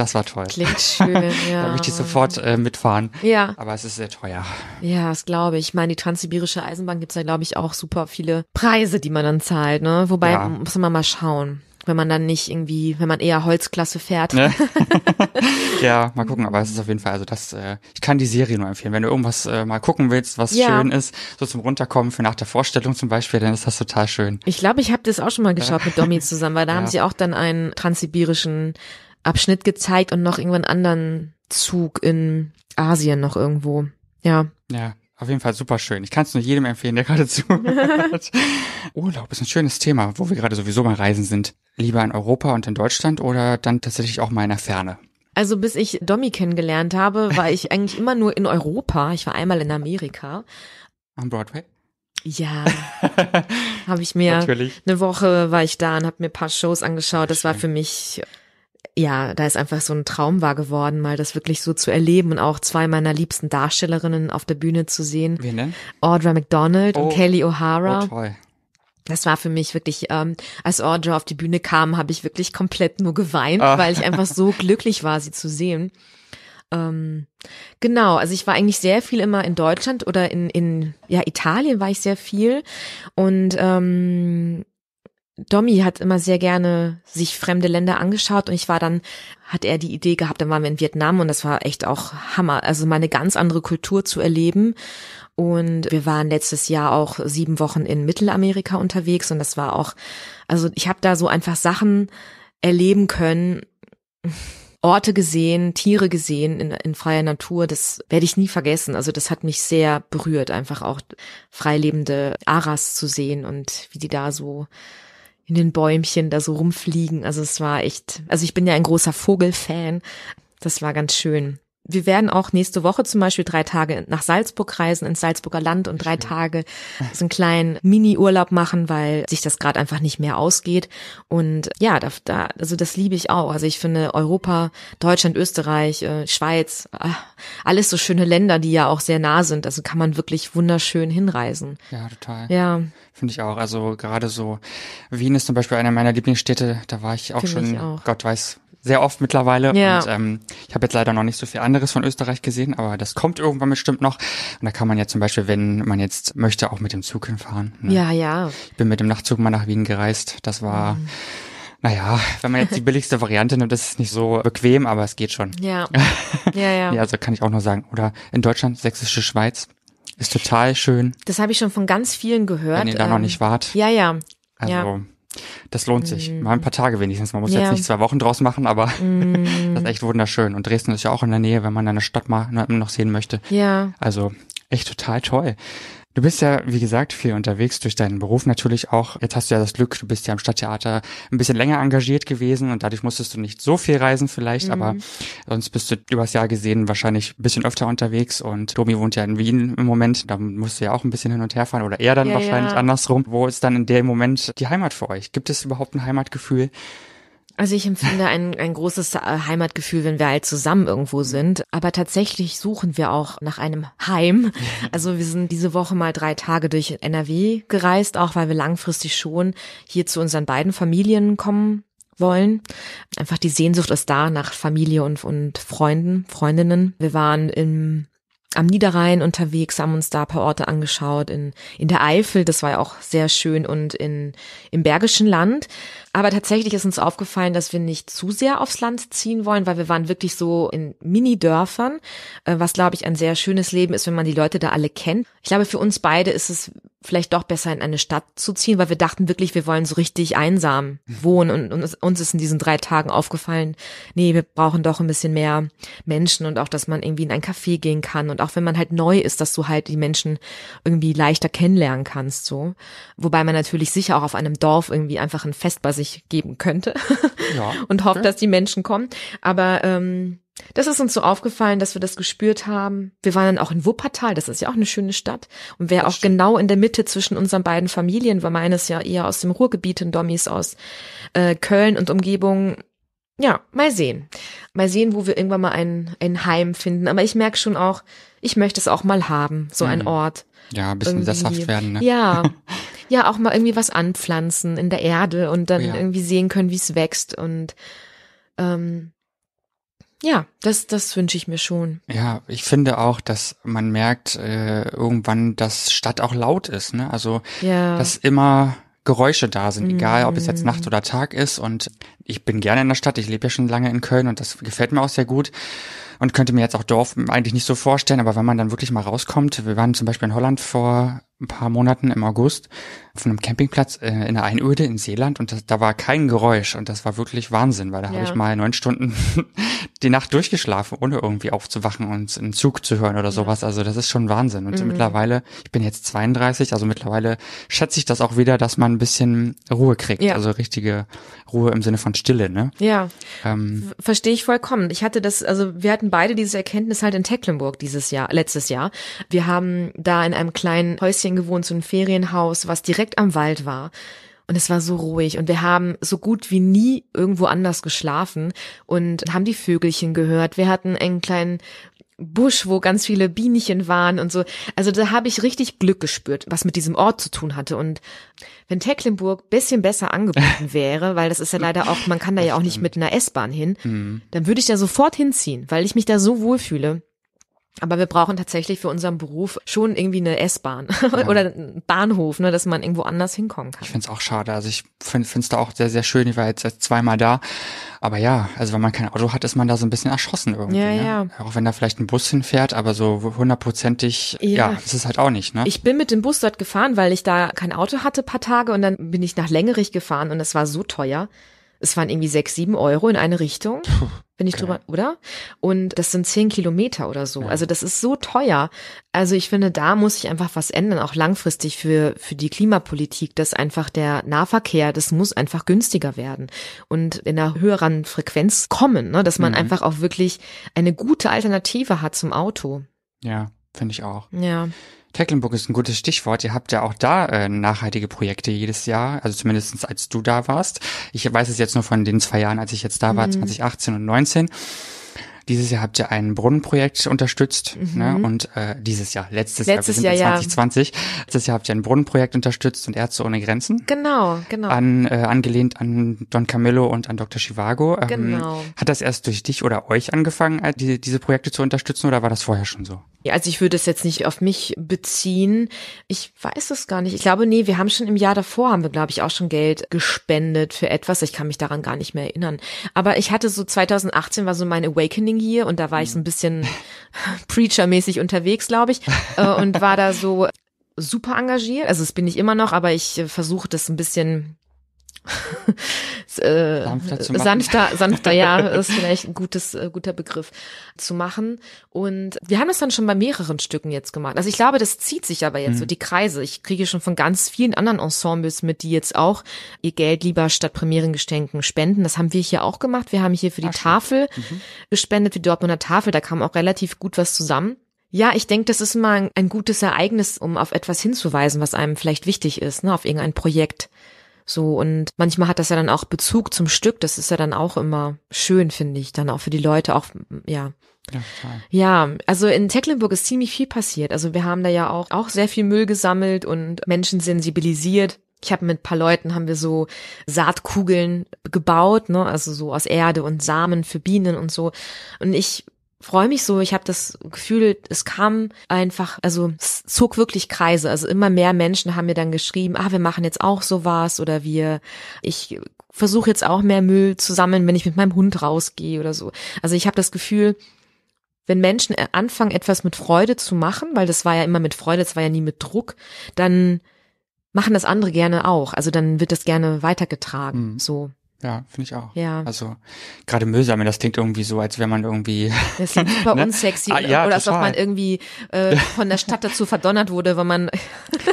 das war toll. Klingt schön, [LAUGHS] ja. da möchte ich sofort äh, mitfahren. Ja. Aber es ist sehr teuer. Ja, das glaube ich. Ich meine, die transsibirische Eisenbahn gibt es ja, glaube ich, auch super viele Preise, die man dann zahlt. Ne? Wobei, ja. muss man mal schauen wenn man dann nicht irgendwie, wenn man eher Holzklasse fährt. Ne? [LAUGHS] [LAUGHS] ja, mal gucken, aber es ist auf jeden Fall, also das, äh, ich kann die Serie nur empfehlen. Wenn du irgendwas äh, mal gucken willst, was ja. schön ist, so zum Runterkommen für nach der Vorstellung zum Beispiel, dann ist das total schön. Ich glaube, ich habe das auch schon mal geschaut mit Domi zusammen, weil da ja. haben sie auch dann einen transsibirischen Abschnitt gezeigt und noch irgendwann anderen Zug in Asien noch irgendwo. Ja. Ja, auf jeden Fall super schön. Ich kann es nur jedem empfehlen, der gerade [LAUGHS] zuhört. Urlaub ist ein schönes Thema, wo wir gerade sowieso mal reisen sind. Lieber in Europa und in Deutschland oder dann tatsächlich auch mal in der Ferne? Also bis ich Domi kennengelernt habe, war ich eigentlich immer nur in Europa. Ich war einmal in Amerika. Am Broadway? Ja, [LAUGHS] habe ich mir Natürlich. eine Woche war ich da und habe mir ein paar Shows angeschaut. Das war für mich ja, da ist einfach so ein Traum wahr geworden, mal das wirklich so zu erleben und auch zwei meiner liebsten Darstellerinnen auf der Bühne zu sehen. Wie denn? Ne? Audra McDonald oh. und Kelly O'Hara. Oh, toll. Das war für mich wirklich, ähm, als Audra auf die Bühne kam, habe ich wirklich komplett nur geweint, ah. weil ich einfach so [LAUGHS] glücklich war, sie zu sehen. Ähm, genau, also ich war eigentlich sehr viel immer in Deutschland oder in, in ja, Italien war ich sehr viel. Und ähm, Dommy hat immer sehr gerne sich fremde Länder angeschaut und ich war dann, hat er die Idee gehabt, dann waren wir in Vietnam und das war echt auch Hammer. Also meine ganz andere Kultur zu erleben. Und wir waren letztes Jahr auch sieben Wochen in Mittelamerika unterwegs und das war auch, also ich habe da so einfach Sachen erleben können, [LAUGHS] Orte gesehen, Tiere gesehen in, in freier Natur, das werde ich nie vergessen. Also das hat mich sehr berührt, einfach auch freilebende Aras zu sehen und wie die da so in den Bäumchen da so rumfliegen. Also es war echt, also ich bin ja ein großer Vogelfan. Das war ganz schön wir werden auch nächste Woche zum Beispiel drei Tage nach Salzburg reisen, ins Salzburger Land und drei Tage so einen kleinen Mini-Urlaub machen, weil sich das gerade einfach nicht mehr ausgeht. Und ja, da, da, also das liebe ich auch. Also ich finde Europa, Deutschland, Österreich, äh, Schweiz, ah, alles so schöne Länder, die ja auch sehr nah sind. Also kann man wirklich wunderschön hinreisen. Ja, total. Ja. Finde ich auch. Also gerade so Wien ist zum Beispiel einer meiner Lieblingsstädte. Da war ich auch Find schon, ich auch. Gott weiß, sehr oft mittlerweile. Ja. Und ähm, ich habe jetzt leider noch nicht so viel anderes von Österreich gesehen, aber das kommt irgendwann bestimmt noch. Und da kann man ja zum Beispiel, wenn man jetzt möchte, auch mit dem Zug hinfahren. Ne? Ja, ja. Ich bin mit dem Nachtzug mal nach Wien gereist. Das war. Mhm naja, wenn man jetzt die [LAUGHS] billigste Variante nimmt, ist es nicht so bequem, aber es geht schon. Ja. [LAUGHS] Ja, ja. ja, also kann ich auch nur sagen. Oder in Deutschland, Sächsische Schweiz. Ist total schön. Das habe ich schon von ganz vielen gehört. Wenn ihr da ähm, noch nicht wart. Ja, ja. Also, ja. Das lohnt sich. Mhm. Mal ein paar Tage wenigstens. Man muss ja. jetzt nicht zwei Wochen draus machen, aber mm. [LAUGHS] das ist mhm. echt wunderschön. Und Dresden ist ja auch in der Nähe, wenn man eine Stadt mal noch sehen möchte. Ja. Also echt total toll. Du bist ja, wie gesagt, viel unterwegs durch deinen Beruf natürlich auch. Jetzt hast du ja das Glück, du bist ja im Stadttheater ein bisschen länger engagiert gewesen und dadurch musstest du nicht so viel reisen vielleicht, mhm. aber sonst bist du übers Jahr gesehen wahrscheinlich ein bisschen öfter unterwegs und Domi wohnt ja in Wien im Moment, da musst du ja auch ein bisschen hin und her fahren oder eher dann ja, wahrscheinlich ja. andersrum. Wo ist dann in dem Moment die Heimat für euch? Gibt es überhaupt ein Heimatgefühl? Also ich empfinde ein, ein großes äh, Heimatgefühl, wenn wir all halt zusammen irgendwo sind. Aber tatsächlich suchen wir auch nach einem Heim. [LAUGHS] Also wir sind diese Woche mal drei Tage durch NRW gereist, auch weil wir langfristig schon hier zu unseren beiden Familien kommen wollen. Einfach die Sehnsucht ist da nach Familie und, und Freunden, Freundinnen. Wir waren im am Niederrhein unterwegs, haben uns da ein paar Orte angeschaut, in, in der Eifel, das war ja auch sehr schön und in, im Bergischen Land. Aber tatsächlich ist uns aufgefallen, dass wir nicht zu sehr aufs Land ziehen wollen, weil wir waren wirklich so in Mini-Dörfern, äh, was glaube ich ein sehr schönes Leben ist, wenn man die Leute da alle kennt. Ich glaube, für uns beide ist es vielleicht doch besser in eine Stadt zu ziehen, weil wir dachten wirklich, wir wollen so richtig einsam mhm. wohnen und, uns ist in diesen drei Tagen aufgefallen, nee, wir brauchen doch ein bisschen mehr Menschen und auch, dass man irgendwie in ein Café gehen kann und auch wenn man halt neu ist, dass du halt die Menschen irgendwie leichter kennenlernen kannst, so. Wobei man natürlich sicher auch auf einem Dorf irgendwie einfach ein Fest bei ich geben könnte [LAUGHS] ja. und hoffe, ne? dass die Menschen kommen. Aber ähm, das ist uns so aufgefallen, dass wir das gespürt haben. Wir waren dann auch in Wuppertal, das ist ja auch eine schöne Stadt und wäre auch stimmt. genau in der Mitte zwischen unseren beiden Familien, weil meines ja eher aus dem Ruhrgebiet in Dommis aus äh, Köln und Umgebung. Ja, mal sehen. Mal sehen, wo wir irgendwann mal ein, ein Heim finden. Aber ich merke schon auch, ich möchte es auch mal haben, so mhm. ein Ort. Ja, ein bisschen Irgendwie. sesshaft werden, ne? Ja, [LAUGHS] ja auch mal irgendwie was anpflanzen in der Erde und dann ja. irgendwie sehen können, wie es wächst und ähm, ja, das, das wünsche ich mir schon. Ja, ich finde auch, dass man merkt äh, irgendwann, dass Stadt auch laut ist. Ne? Also, ja. dass immer Geräusche da sind, egal ob es jetzt Nacht mm. oder Tag ist. Und ich bin gerne in der Stadt, ich lebe ja schon lange in Köln und das gefällt mir auch sehr gut und könnte mir jetzt auch Dorf eigentlich nicht so vorstellen. Aber wenn man dann wirklich mal rauskommt, wir waren zum Beispiel in Holland vor ein paar Monaten im August von einem Campingplatz äh, in der Einöde in Seeland und das, da war kein Geräusch und das war wirklich Wahnsinn, weil da ja. habe ich mal neun Stunden [LAUGHS] die Nacht durchgeschlafen, ohne irgendwie aufzuwachen und einen Zug zu hören oder ja. Also das ist schon Wahnsinn. Und mhm. mittlerweile, ich bin jetzt 32, also mittlerweile schätze ich das auch wieder, dass man ein bisschen Ruhe kriegt. Ja. Also richtige Ruhe im Sinne von Stille, ne? Ja. Ähm, Verstehe ich vollkommen. Ich hatte das, also wir hatten beide diese Erkenntnis halt in Tecklenburg dieses Jahr, letztes Jahr. Wir haben da in einem kleinen Häuschen gewohnt, so ein Ferienhaus, was direkt direkt am Wald war. Und es war so ruhig und wir haben so gut wie nie irgendwo anders geschlafen und haben die Vögelchen gehört. Wir hatten einen kleinen Busch, wo ganz viele Bienchen waren und so. Also da habe ich richtig Glück gespürt, was mit diesem Ort zu tun hatte. Und wenn Tecklenburg bisschen besser angeboten [LAUGHS] wäre, weil das ist ja leider auch, man kann da ja auch nicht mit einer S-Bahn hin, mhm. dann würde ich da sofort hinziehen, weil ich mich da so wohlfühle. Aber wir brauchen tatsächlich für unseren Beruf schon irgendwie eine S-Bahn [LAUGHS] ja. oder einen Bahnhof, ne, dass man irgendwo anders hinkommen kann. Ich finde es auch schade. Also ich finde es da auch sehr, sehr schön. Ich war jetzt, jetzt zweimal da. Aber ja, also wenn man kein Auto hat, ist man da so ein bisschen erschossen irgendwie. Ja, ne? ja. Ne? Auch wenn da vielleicht ein Bus hinfährt, aber so hundertprozentig, ja. ja, ist es halt auch nicht. Ne? Ich bin mit dem Bus dort gefahren, weil ich da kein Auto hatte, paar Tage und dann bin ich nach Längerich gefahren und es war so teuer es waren irgendwie sechs, sieben Euro in eine Richtung, wenn ich okay. drüber, oder? Und das sind zehn Kilometer oder so. Ja. Also das ist so teuer. Also ich finde, da muss sich einfach was ändern, auch langfristig für, für die Klimapolitik, dass einfach der Nahverkehr, das muss einfach günstiger werden und in einer höheren Frequenz kommen, ne? dass man mhm. einfach auch wirklich eine gute Alternative hat zum Auto. Ja, finde ich auch. Ja. Tecklenburg ist ein gutes Stichwort. Ihr habt ja auch da äh, nachhaltige Projekte jedes Jahr, also zumindest als du da warst. Ich weiß es jetzt nur von den zwei Jahren, als ich jetzt da war, mhm. 2018 und 2019. Dieses Jahr habt ihr ein Brunnenprojekt unterstützt. Mhm. Ne? Und äh, dieses Jahr, letztes, letztes Jahr, wir sind Jahr, 2020. Ja. Letztes Jahr habt ihr ein Brunnenprojekt unterstützt und Ärzte ohne Grenzen. Genau, genau. An, äh, angelehnt an Don Camillo und an Dr. Chivago. Ähm, genau. Hat das erst durch dich oder euch angefangen, die, diese Projekte zu unterstützen oder war das vorher schon so? Ja, also ich würde es jetzt nicht auf mich beziehen. Ich weiß es gar nicht. Ich glaube, nee, wir haben schon im Jahr davor, haben wir, glaube ich, auch schon Geld gespendet für etwas. Ich kann mich daran gar nicht mehr erinnern. Aber ich hatte so 2018 war so mein Awakening hier und da war ich so ein mhm. bisschen [LAUGHS] Preacher-mäßig unterwegs, glaube ich, äh, und war da so super engagiert. Also das bin ich immer noch, aber ich äh, versuche das ein bisschen [LAUGHS] äh, sanfter, sanfter, sanfter, ja, [LAUGHS] ist vielleicht ein gutes, äh, guter Begriff zu machen. Und wir haben das dann schon bei mehreren Stücken jetzt gemacht. Also ich glaube, das zieht sich aber jetzt mhm. so die Kreise. Ich kriege schon von ganz vielen anderen Ensembles mit, die jetzt auch ihr Geld lieber statt Premierengeschenken spenden. Das haben wir hier auch gemacht. Wir haben hier für die Ach, Tafel mhm. gespendet, für die Dortmunder Tafel. Da kam auch relativ gut was zusammen. Ja, ich denke, das ist mal ein, ein gutes Ereignis, um auf etwas hinzuweisen, was einem vielleicht wichtig ist, ne, auf irgendein Projekt. So, und manchmal hat das ja dann auch Bezug zum Stück. Das ist ja dann auch immer schön, finde ich, dann auch für die Leute, auch, ja. Ja, ja, also in Tecklenburg ist ziemlich viel passiert. Also wir haben da ja auch, auch sehr viel Müll gesammelt und Menschen sensibilisiert. Ich habe mit paar Leuten haben wir so Saatkugeln gebaut, ne, also so aus Erde und Samen für Bienen und so. Und ich freue mich so. Ich habe das Gefühl, es kam einfach, also es zog wirklich Kreise. Also immer mehr Menschen haben mir dann geschrieben, ah, wir machen jetzt auch sowas oder wir, ich versuche jetzt auch mehr Müll zu sammeln, wenn ich mit meinem Hund rausgehe oder so. Also ich habe das Gefühl, wenn Menschen anfangen, etwas mit Freude zu machen, weil das war ja immer mit Freude, das war ja nie mit Druck, dann machen das andere gerne auch. Also dann wird das gerne weitergetragen. Mhm. So. Ja, finde ich auch. Ja. Also gerade Müllsammeln, das klingt irgendwie so, als wäre man irgendwie. [LAUGHS] Das klingt super [LAUGHS] ne? unsexy ah, ja, oder als ob man irgendwie äh, [LAUGHS] von der Stadt dazu verdonnert wurde, weil man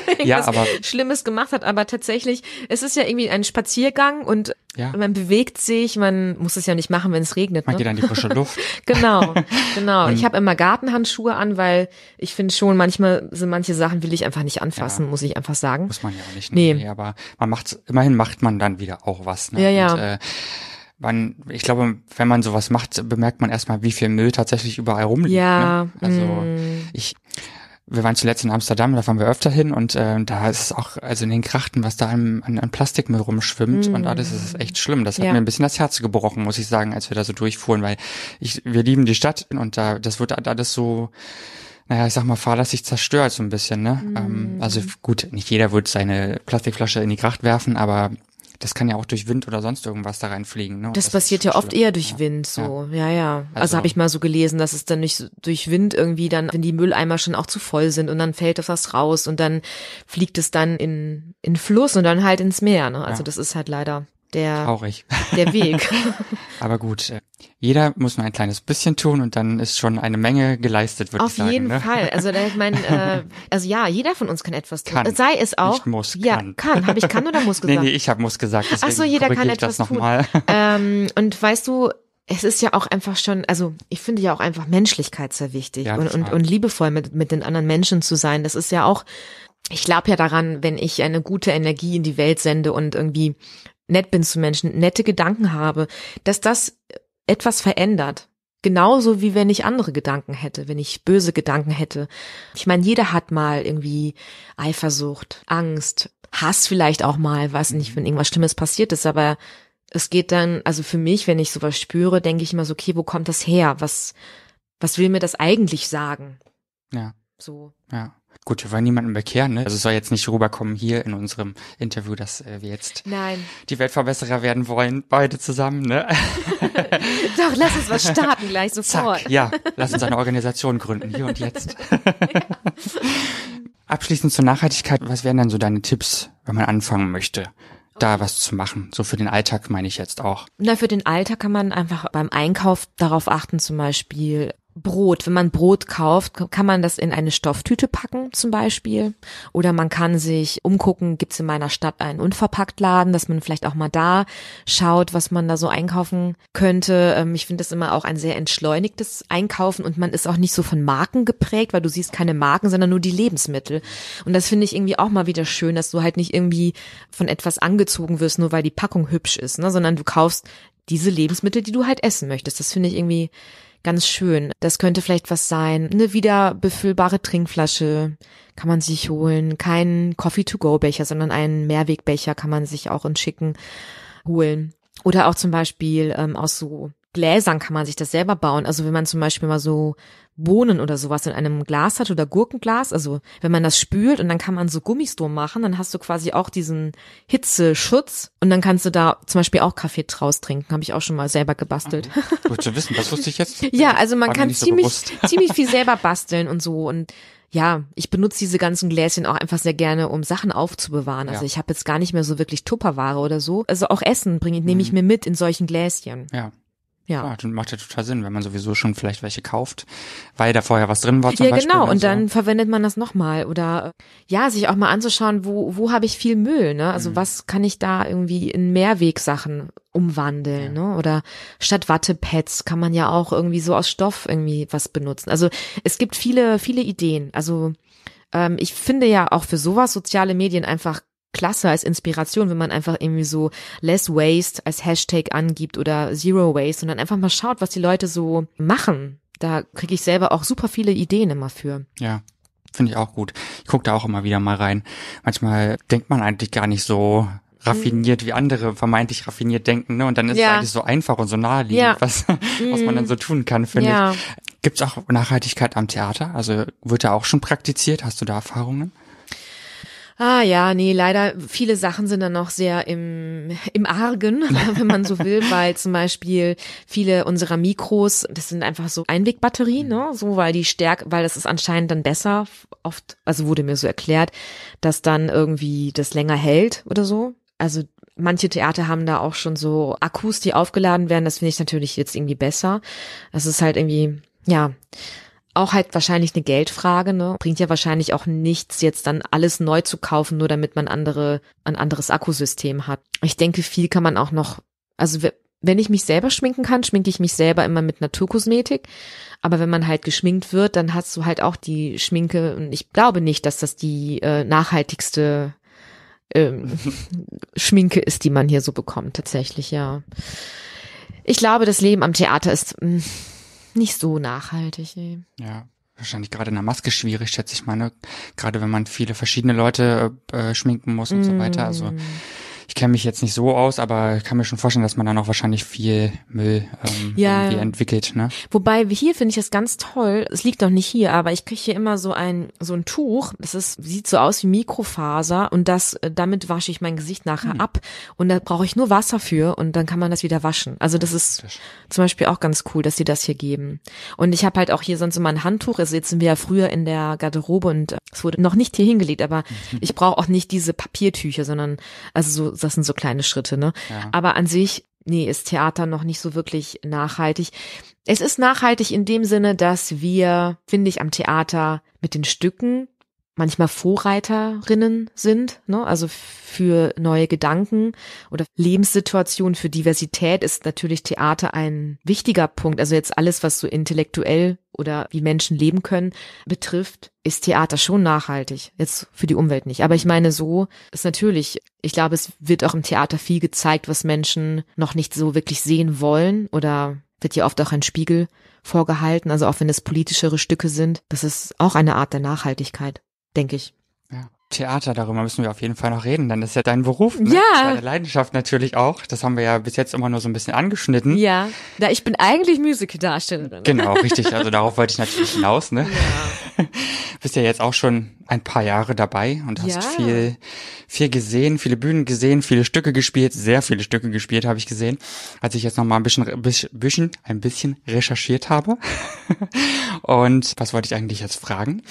irgendwas ja, Schlimmes gemacht hat. Aber tatsächlich, es ist ja irgendwie ein Spaziergang und ja. Man bewegt sich, man muss es ja nicht machen, wenn es regnet. Man ne? geht an die frische Luft. [LAUGHS] genau, genau. Und ich habe immer Gartenhandschuhe an, weil ich finde schon, manchmal sind manche Sachen will ich einfach nicht anfassen, ja. muss ich einfach sagen. Muss man ja auch nicht. Nee. nee aber man macht, immerhin macht man dann wieder auch was. Ne? Ja, ja. Und, äh, man, ich glaube, wenn man sowas macht, bemerkt man erstmal, wie viel Müll tatsächlich überall rumliegt. Ja. Ne? Also mm. ich wir waren zuletzt in Amsterdam, da fahren wir öfter hin und äh, da ist es auch, also in den Krachten, was da an, an, an Plastikmüll rumschwimmt mm. und mhm. alles, das ist echt schlimm. Das hat mir ein bisschen das Herz gebrochen, muss ich sagen, als wir da so durchfuhren, weil ich, wir lieben die Stadt und da, das wird alles so, naja, ich sag mal, fahrlässig zerstört so ein bisschen, ne? Mm. Ähm, also gut, nicht jeder wird seine Plastikflasche in die Kracht werfen, aber das kann ja auch durch Wind oder sonst irgendwas da reinfliegen. Ne? Das, das, passiert ja oft eher durch Wind, so. Ja, ja. ja. Also, also habe ich mal so gelesen, dass es dann nicht so durch Wind irgendwie dann, wenn die Mülleimer schon auch zu voll sind und dann fällt das was raus und dann fliegt es dann in, in Fluss und dann halt ins Meer. Ne? Also ja. das ist halt leider der, Traurig. der Weg. [LAUGHS] Aber gut, äh, jeder muss nur ein kleines bisschen tun und dann ist schon eine Menge geleistet, würde ich sagen. Auf jeden ne? Fall. Also ich mein, [LAUGHS] äh, also ja, jeder von uns kann etwas tun. Kann. Sei es auch. Ich muss. Ja, kann. kann. Habe ich kann oder muss gesagt? [LAUGHS] Nee, nee, ich habe muss gesagt. Ach so, jeder kann etwas tun. Ähm, und weißt du, es ist ja auch einfach schon, also ich finde ja auch einfach Menschlichkeit sehr wichtig ja, und, und, und liebevoll mit, mit den anderen Menschen zu sein. Das ist ja auch ich glaube ja daran, wenn ich eine gute Energie in die Welt sende und irgendwie nett bin zu Menschen, nette Gedanken habe, dass das etwas verändert. Genauso wie wenn ich andere Gedanken hätte, wenn ich böse Gedanken hätte. Ich meine, jeder hat mal irgendwie Eifersucht, Angst, Hass vielleicht auch mal, weiß nicht, wenn irgendwas Schlimmes passiert ist, aber es geht dann, also für mich, wenn ich sowas spüre, denke ich immer so, okay, wo kommt das her? Was, was will mir das eigentlich sagen? Ja. So. Ja. Gut, wir wollen niemanden bekehren, ne? Also es soll jetzt nicht rüberkommen hier in unserem Interview, dass äh, wir jetzt Nein. die Weltverbesserer werden wollen, beide zusammen, ne? [LAUGHS] Doch, lass uns was starten gleich sofort. Zack, ja, lass uns eine Organisation gründen, hier und jetzt. [LAUGHS] Abschließend zur Nachhaltigkeit, was wären dann so deine Tipps, wenn man anfangen möchte? da was zu machen. So für den Alltag meine ich jetzt auch. Na, für den Alltag kann man einfach beim Einkauf darauf achten, zum Beispiel Brot, wenn man Brot kauft, kann man das in eine Stofftüte packen zum Beispiel. Oder man kann sich umgucken, gibt's in meiner Stadt einen Unverpacktladen, dass man vielleicht auch mal da schaut, was man da so einkaufen könnte. Ähm, ich finde das immer auch ein sehr entschleunigtes Einkaufen und man ist auch nicht so von Marken geprägt, weil du siehst keine Marken, sondern nur die Lebensmittel. Und das finde ich irgendwie auch mal wieder schön, dass du halt nicht irgendwie von etwas angezogen wirst, nur weil die Packung hübsch ist, ne? sondern du kaufst diese Lebensmittel, die du halt essen möchtest. Das finde ich irgendwie ganz schön. Das könnte vielleicht was sein. Eine wieder befüllbare Trinkflasche kann man sich holen. Keinen Coffee-to-go-Becher, sondern einen Mehrwegbecher kann man sich auch in Schicken holen. Oder auch zum Beispiel ähm, aus so Gläsern kann man sich das selber bauen. Also wenn man zum Beispiel mal so Bohnen oder sowas in einem Glas hat oder Gurkenglas. Also wenn man das spült und dann kann man so Gummis drum machen, dann hast du quasi auch diesen Hitzeschutz und dann kannst du da zum Beispiel auch Kaffee draus trinken. Habe ich auch schon mal selber gebastelt. Mhm. Gut zu wissen, das wusste ich jetzt. [LAUGHS] ja, also man kann so ziemlich, [LAUGHS] ziemlich viel selber basteln und so und ja, ich benutze diese ganzen Gläschen auch einfach sehr gerne, um Sachen aufzubewahren. Also ja. ich habe jetzt gar nicht mehr so wirklich Tupperware oder so. Also auch Essen bringe, nehme ich mhm. mir mit in solchen Gläschen. Ja. Ja. ja. macht ja total Sinn, wenn man sowieso schon vielleicht welche kauft, weil da vorher was drin war zum ja, Beispiel. Ja, genau. Und so. dann verwendet man das nochmal oder ja, sich auch mal anzuschauen, wo, wo habe ich viel Müll, ne? Also mhm. was kann ich da irgendwie in Mehrwegsachen umwandeln, ja. ne? Oder statt Wattepads kann man ja auch irgendwie so aus Stoff irgendwie was benutzen. Also es gibt viele, viele Ideen. Also ähm, ich finde ja auch für sowas soziale Medien einfach klasse als Inspiration, wenn man einfach irgendwie so less waste als Hashtag angibt oder zero waste und dann einfach mal schaut, was die Leute so machen. Da kriege ich selber auch super viele Ideen immer für. Ja. Finde ich auch gut. Ich gucke da auch immer wieder mal rein. Manchmal denkt man eigentlich gar nicht so raffiniert, wie andere vermeintlich raffiniert denken. Ne? Und dann ist ja. es eigentlich so einfach und so naheliegend, ja. was, was man mm. dann so tun kann, finde ja. ich. Gibt es auch Nachhaltigkeit am Theater? Also wird da auch schon praktiziert? Hast du da Erfahrungen? Ah ja, nee, leider viele Sachen sind dann noch sehr im, im Argen, [LAUGHS] wenn man so will, weil zum Beispiel viele unserer Mikros, das sind einfach so Einwegbatterien, ne? So, weil die stärk, weil das ist anscheinend dann besser, oft, also wurde mir so erklärt, dass dann irgendwie das länger hält oder so. Also manche Theater haben da auch schon so Akkus, die aufgeladen werden. Das finde ich natürlich jetzt irgendwie besser. Das ist halt irgendwie, ja auch halt wahrscheinlich eine Geldfrage, ne? Bringt ja wahrscheinlich auch nichts, jetzt dann alles neu zu kaufen, nur damit man andere, ein anderes Akkusystem hat. Ich denke, viel kann man auch noch, also wenn ich mich selber schminken kann, schminke ich mich selber immer mit Naturkosmetik. Aber wenn man halt geschminkt wird, dann hast du halt auch die Schminke. Und ich glaube nicht, dass das die äh, nachhaltigste ähm, [LAUGHS] Schminke ist, die man hier so bekommt, tatsächlich, ja. Ich glaube, das Leben am Theater ist. Mh, hm, nicht so nachhaltig. Ey. Ja, wahrscheinlich gerade in der Maske schwierig, schätze ich meine. Gerade wenn man viele verschiedene Leute äh, schminken muss und mm. so weiter. Also mm ich kenne mich jetzt nicht so aus, aber kann mir schon vorstellen, dass man dann auch wahrscheinlich viel Müll ähm, ja. irgendwie entwickelt. Ne? Wobei hier finde ich das ganz toll. Es liegt doch nicht hier, aber ich kriege hier immer so ein so ein Tuch. Das ist sieht so aus wie Mikrofaser und das äh, damit wasche ich mein Gesicht nachher hm. ab und da brauche ich nur Wasser für und dann kann man das wieder waschen. Also das ist zum Beispiel auch ganz cool, dass sie das hier geben. Und ich habe halt auch hier sonst immer ein Handtuch. Also jetzt sind wir ja früher in der Garderobe und äh, es wurde noch nicht hier hingelegt, aber mhm. ich brauche auch nicht diese Papiertücher, sondern also so das sind so kleine Schritte, ne? Ja. Aber an sich, nee, ist Theater noch nicht so wirklich nachhaltig. Es ist nachhaltig in dem Sinne, dass wir, finde ich, am Theater mit den Stücken manchmal Vorreiterinnen sind, ne? also für neue Gedanken oder Lebenssituationen, für Diversität ist natürlich Theater ein wichtiger Punkt. Also jetzt alles, was so intellektuell oder wie Menschen leben können betrifft, ist Theater schon nachhaltig. Jetzt für die Umwelt nicht. Aber ich meine, so ist natürlich, ich glaube, es wird auch im Theater viel gezeigt, was Menschen noch nicht so wirklich sehen wollen oder wird ja oft auch ein Spiegel vorgehalten, also auch wenn es politischere Stücke sind. Das ist auch eine Art der Nachhaltigkeit denke ich. Ja. Theater, darüber müssen wir auf jeden Fall noch reden, denn das ist ja dein Beruf. Ne? Ja. Das ist deine Leidenschaft natürlich auch. Das haben wir ja bis jetzt immer nur so ein bisschen angeschnitten. Ja. Na, ich bin eigentlich Musikdarstellerin. Genau, [LAUGHS] richtig. Also darauf wollte ich natürlich hinaus, ne? Ja. [LAUGHS] Bist ja jetzt auch schon ein paar Jahre dabei und hast ja. viel, viel gesehen, viele Bühnen gesehen, viele Stücke gespielt, sehr viele Stücke gespielt, habe ich gesehen, als ich jetzt nochmal ein bisschen, bisschen, ein bisschen recherchiert habe. [LAUGHS] Und was wollte ich eigentlich jetzt fragen?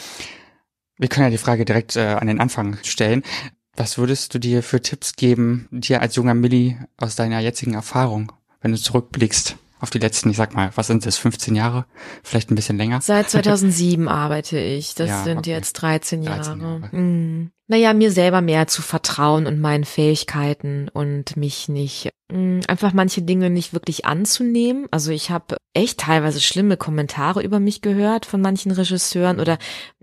Wir können ja die Frage direkt äh, an den Anfang stellen. Was würdest du dir für Tipps geben, dir als junger Milli aus deiner jetzigen Erfahrung, wenn du zurückblickst auf die letzten, ich sag mal, was sind das, 15 Jahre? Vielleicht ein bisschen länger? Seit 2007 [LAUGHS] arbeite ich. Das ja, sind okay. jetzt 13 Jahre. 13 Jahre. Mhm naja, mir selber mehr zu vertrauen und meinen Fähigkeiten und mich nicht hm, einfach manche Dinge nicht wirklich anzunehmen. Also ich habe echt teilweise schlimme Kommentare über mich gehört von manchen Regisseuren oder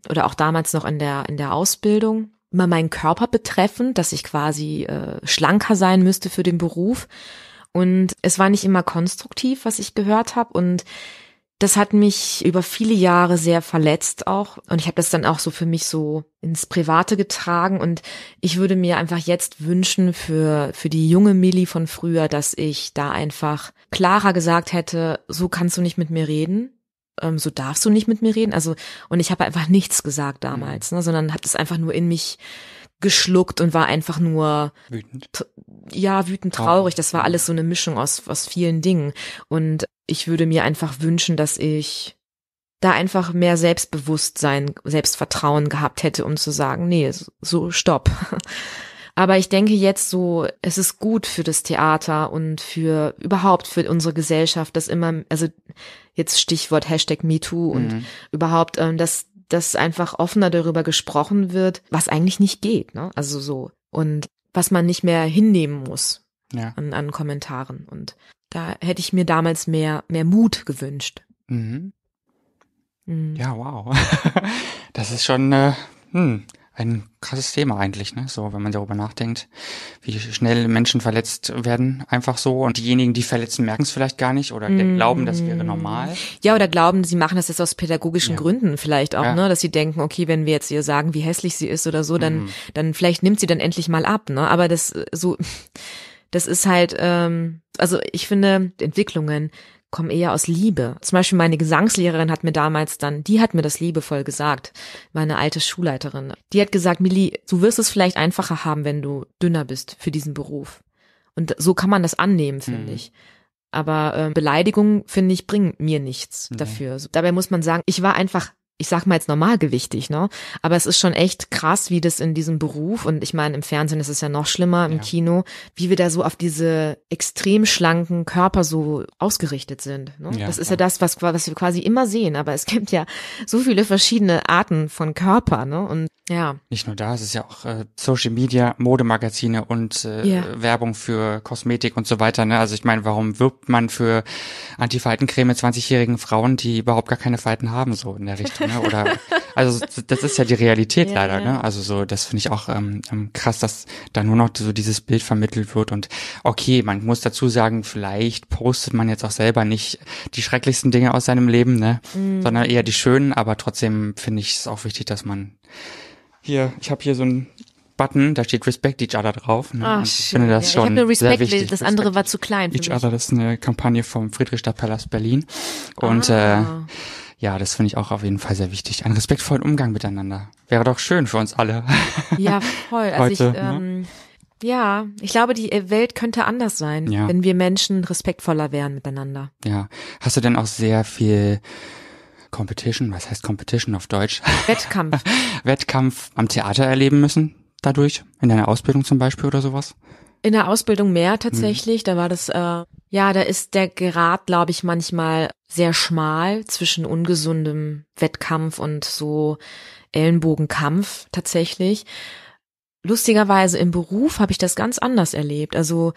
oder auch damals noch in der in der Ausbildung immer meinen Körper betreffend, dass ich quasi äh, schlanker sein müsste für den Beruf und es war nicht immer konstruktiv, was ich gehört habe und das hat mich über viele Jahre sehr verletzt auch und ich habe das dann auch so für mich so ins Private getragen und ich würde mir einfach jetzt wünschen für für die junge Millie von früher, dass ich da einfach klarer gesagt hätte, so kannst du nicht mit mir reden, ähm, so darfst du nicht mit mir reden. Also und ich habe einfach nichts gesagt mhm. damals, ne, sondern habe das einfach nur in mich geschluckt und war einfach nur wütend. ja, wütend traurig. Das war alles so eine Mischung aus, aus vielen Dingen. Und ich würde mir einfach wünschen, dass ich da einfach mehr Selbstbewusstsein, Selbstvertrauen gehabt hätte, um zu sagen, nee, so stopp. [LAUGHS] Aber ich denke jetzt so, es ist gut für das Theater und für überhaupt für unsere Gesellschaft, dass immer, also jetzt Stichwort Hashtag MeToo und mhm. überhaupt, ähm, dass, dass einfach offener darüber gesprochen wird, was eigentlich nicht geht, ne? Also so. Und was man nicht mehr hinnehmen muss ja. an, an Kommentaren. Und da hätte ich mir damals mehr, mehr Mut gewünscht. Mhm. Mhm. Ja, wow. [LAUGHS] Das ist schon äh, hm, ein krasses Thema eigentlich, ne? So, wenn man darüber nachdenkt, wie schnell Menschen verletzt werden, einfach so. Und diejenigen, die verletzen, merken es vielleicht gar nicht oder mm. glauben, das wäre mhm. normal. Ja, oder glauben, sie machen das jetzt aus pädagogischen ja. Gründen vielleicht auch, ja. ne? Dass sie denken, okay, wenn wir jetzt ihr sagen, wie hässlich sie ist oder so, dann, mm. dann vielleicht nimmt sie dann endlich mal ab, ne? Aber das äh, so das ist halt, ähm, also ich finde, Entwicklungen kommen eher aus Liebe. Zum Beispiel meine Gesangslehrerin hat mir damals dann, die hat mir das liebevoll gesagt, meine alte Schulleiterin. Die hat gesagt, Millie, du wirst es vielleicht einfacher haben, wenn du dünner bist für diesen Beruf. Und so kann man das annehmen, finde mhm. ich. Aber äh, Beleidigungen, finde ich, bringen mir nichts nee. dafür. Dabei muss man sagen, ich war einfach ich sag mal jetzt normalgewichtig, ne? Aber es ist schon echt krass, wie das in diesem Beruf und ich meine, im Fernsehen ist es ja noch schlimmer, im ja. Kino, wie wir da so auf diese extrem schlanken Körper so ausgerichtet sind. Ne? Ja, das ist ja, ja das, was, was wir quasi immer sehen, aber es gibt ja so viele verschiedene Arten von Körper, ne? Und ja. Nicht nur da, es ist ja auch äh, Social Media, Modemagazine und äh, yeah. Werbung für Kosmetik und so weiter. Ne? Also ich meine, warum wirbt man für Antifaltencreme 20-jährigen Frauen, die überhaupt gar keine Falten haben, so in der Richtung? Ne? Oder also das ist ja die Realität [LAUGHS] ja, leider. Ja. Ne? Also so, das finde ich auch ähm, ähm, krass, dass da nur noch so dieses Bild vermittelt wird. Und okay, man muss dazu sagen, vielleicht postet man jetzt auch selber nicht die schrecklichsten Dinge aus seinem Leben, ne? Mhm. sondern eher die schönen. Aber trotzdem finde ich es auch wichtig, dass man hier, ich habe hier so ein Button, da steht Respect Each Other drauf. Ne? Ach, ich finde das ja, schon ich nur Respect, sehr wichtig. Das andere war zu klein. Each mich. Other, das ist eine Kampagne vom Friedrichstadtpalast Berlin. Und ah. äh, ja, das finde ich auch auf jeden Fall sehr wichtig. Einen respektvollen Umgang miteinander. Wäre doch schön für uns alle. Ja, [LAUGHS] voll. Also Heute, also ich, ne? ähm, ne? Ja, ich glaube, die äh, Welt könnte anders sein, ja. wenn wir Menschen respektvoller wären miteinander. Ja. Hast du denn auch sehr viel Competition, was heißt Competition auf Deutsch? [LAUGHS] Wettkampf. Wettkampf am Theater erleben müssen, dadurch? In deiner Ausbildung zum Beispiel oder sowas? In der Ausbildung mehr mhm. tatsächlich. Mhm. Da war das, äh, ja, da ist der Grad, glaube ich, manchmal sehr schmal zwischen ungesundem Wettkampf und so Ellenbogenkampf tatsächlich. Lustigerweise im Beruf habe ich das ganz anders erlebt. Also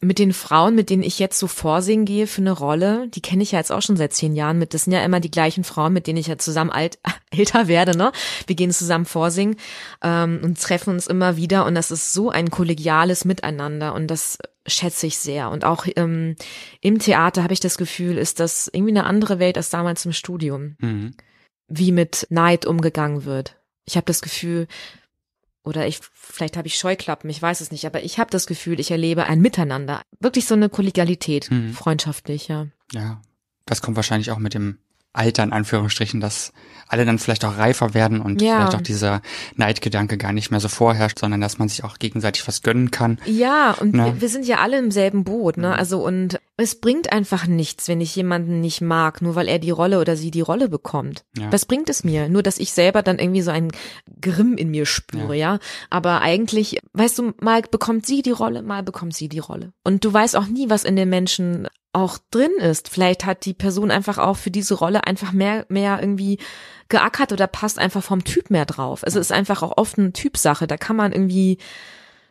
mit den Frauen, mit denen ich jetzt so vorsingen gehe für eine Rolle, die kenne ich ja jetzt auch schon seit zehn Jahren mit. Das sind ja immer die gleichen Frauen, mit denen ich ja zusammen alt, [LAUGHS] älter werde, ne? Wir gehen zusammen vorsingen ähm, und treffen uns immer wieder und das ist so ein kollegiales Miteinander und das schätze ich sehr. Und auch ähm, im Theater habe ich das Gefühl, ist das irgendwie eine andere Welt als damals im Studium, mhm. wie mit Neid umgegangen wird. Ich habe das Gefühl, oder ich, vielleicht habe ich Scheuklappen, ich weiß es nicht, aber ich habe das Gefühl, ich erlebe ein Miteinander. Wirklich so eine Kollegialität, mhm. freundschaftlich, ja. Ja, das kommt wahrscheinlich auch mit dem Alter in Anführungsstrichen, dass alle dann vielleicht auch reifer werden und ja. vielleicht auch dieser Neidgedanke gar nicht mehr so vorherrscht, sondern dass man sich auch gegenseitig was gönnen kann. Ja, und ne? wir, sind ja alle im selben Boot, ne? Also und es bringt einfach nichts, wenn ich jemanden nicht mag, nur weil er die Rolle oder sie die Rolle bekommt. Ja. Was bringt es mir? Nur, dass ich selber dann irgendwie so einen Grimm in mir spüre, ja. ja? Aber eigentlich, weißt du, mal bekommt sie die Rolle, mal bekommt sie die Rolle. Und du weißt auch nie, was in den Menschen auch drin ist. Vielleicht hat die Person einfach auch für diese Rolle einfach mehr, mehr irgendwie geackert oder passt einfach vom Typ mehr drauf. Also ist einfach auch oft eine Typsache. Da kann man irgendwie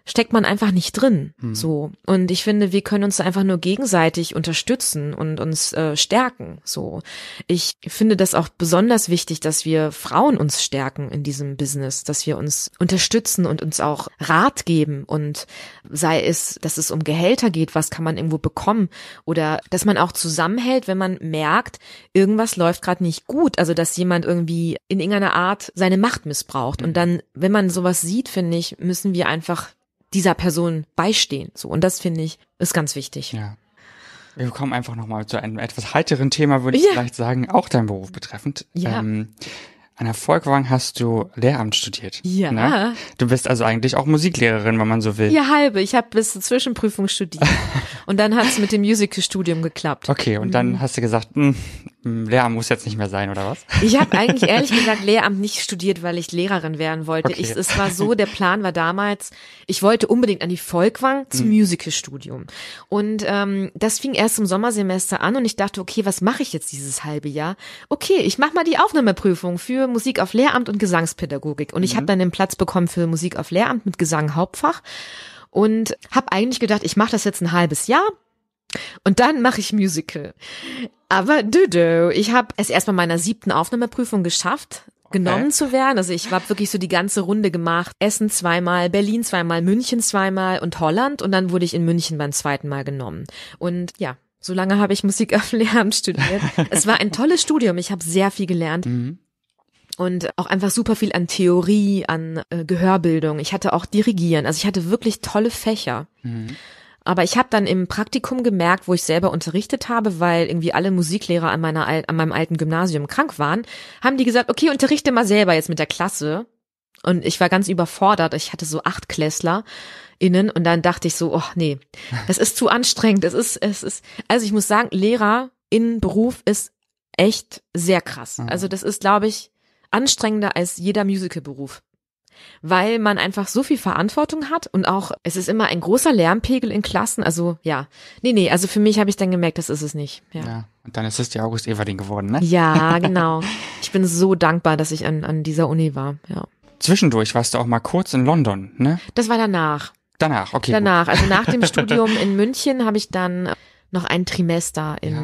steckt man einfach nicht drin. Mhm. So. Und ich finde, wir können uns einfach nur gegenseitig unterstützen und uns äh, stärken. So. Ich finde das auch besonders wichtig, dass wir Frauen uns stärken in diesem Business, dass wir uns unterstützen und uns auch Rat geben und sei es, dass es um Gehälter geht, was kann man irgendwo bekommen oder dass man auch zusammenhält, wenn man merkt, irgendwas läuft gerade nicht gut, also dass jemand irgendwie in irgendeiner Art seine Macht missbraucht. Und mhm. dann, wenn man sowas sieht, finde ich, müssen wir einfach dieser Person beistehen. So, und das finde ich, ist ganz wichtig. Ja. Wir kommen einfach nochmal zu einem etwas heiteren Thema, würde ich ja. vielleicht sagen, auch deinen Beruf betreffend. Ja. Ähm, an der Volkwang hast du Lehramt studiert. Ja. Ne? Du bist also eigentlich auch Musiklehrerin, wenn man so will. Ja, halbe. Ich habe bis zur Zwischenprüfung studiert. [LAUGHS] und dann hat es mit dem Musical-Studium geklappt. Okay, und mhm. dann hast du gesagt, mh, hm, hm, Lehramt muss jetzt nicht mehr sein, oder was? Ich habe eigentlich [LAUGHS] ehrlich gesagt Lehramt nicht studiert, weil ich Lehrerin werden wollte. Okay. Ich, es war so, der Plan war damals, ich wollte unbedingt an die Volkwang zum mhm. Musical-Studium. Und ähm, das fing erst im Sommersemester an und ich dachte, okay, was mache ich jetzt dieses halbe Jahr? Okay, ich mache mal die Aufnahmeprüfung für Musik auf Lehramt und Gesangspädagogik. Und ich mhm. habe dann den Platz bekommen für Musik auf Lehramt mit Gesang Hauptfach und habe eigentlich gedacht, ich mache das jetzt ein halbes Jahr und dann mache ich Musical. Aber dödö, ich habe es erst bei meiner siebten Aufnahmeprüfung geschafft, Okay. genommen zu werden. Also ich habe wirklich so die ganze Runde gemacht. Essen zweimal, Berlin zweimal, München zweimal und Holland. Und dann wurde ich in München beim zweiten Mal genommen. Und ja, so lange habe ich Musik auf [LAUGHS] Lehramt studiert. es war ein tolles Studium. Ich habe sehr viel gelernt. Mhm und auch einfach super viel an Theorie, an äh, Gehörbildung. Ich hatte auch Dirigieren. Also ich hatte wirklich tolle Fächer. Mhm. Aber ich habe dann im Praktikum gemerkt, wo ich selber unterrichtet habe, weil irgendwie alle Musiklehrer an, meiner, an meinem alten Gymnasium krank waren, haben die gesagt, okay, unterrichte mal selber jetzt mit der Klasse. Und ich war ganz überfordert. Ich hatte so acht Klässler innen und dann dachte ich so, oh nee, das ist zu anstrengend. Es ist, es ist, also ich muss sagen, Lehrer in Beruf ist echt sehr krass. Mhm. Also das ist, glaube ich, anstrengender als jeder Musicalberuf. Weil man einfach so viel Verantwortung hat und auch, es ist immer ein großer Lärmpegel in Klassen. Also ja, nee, nee, also für mich habe ich dann gemerkt, das ist es nicht. Ja. ja. Und dann ist es die August Everding geworden, ne? Ja, [LAUGHS] genau. ich bin so dankbar, dass ich an, an dieser Uni war, ja. Zwischendurch warst du auch mal kurz in London, ne? Das war danach. Danach, okay. Danach, gut. also nach dem [LAUGHS] Studium in München habe ich dann noch ein Trimester in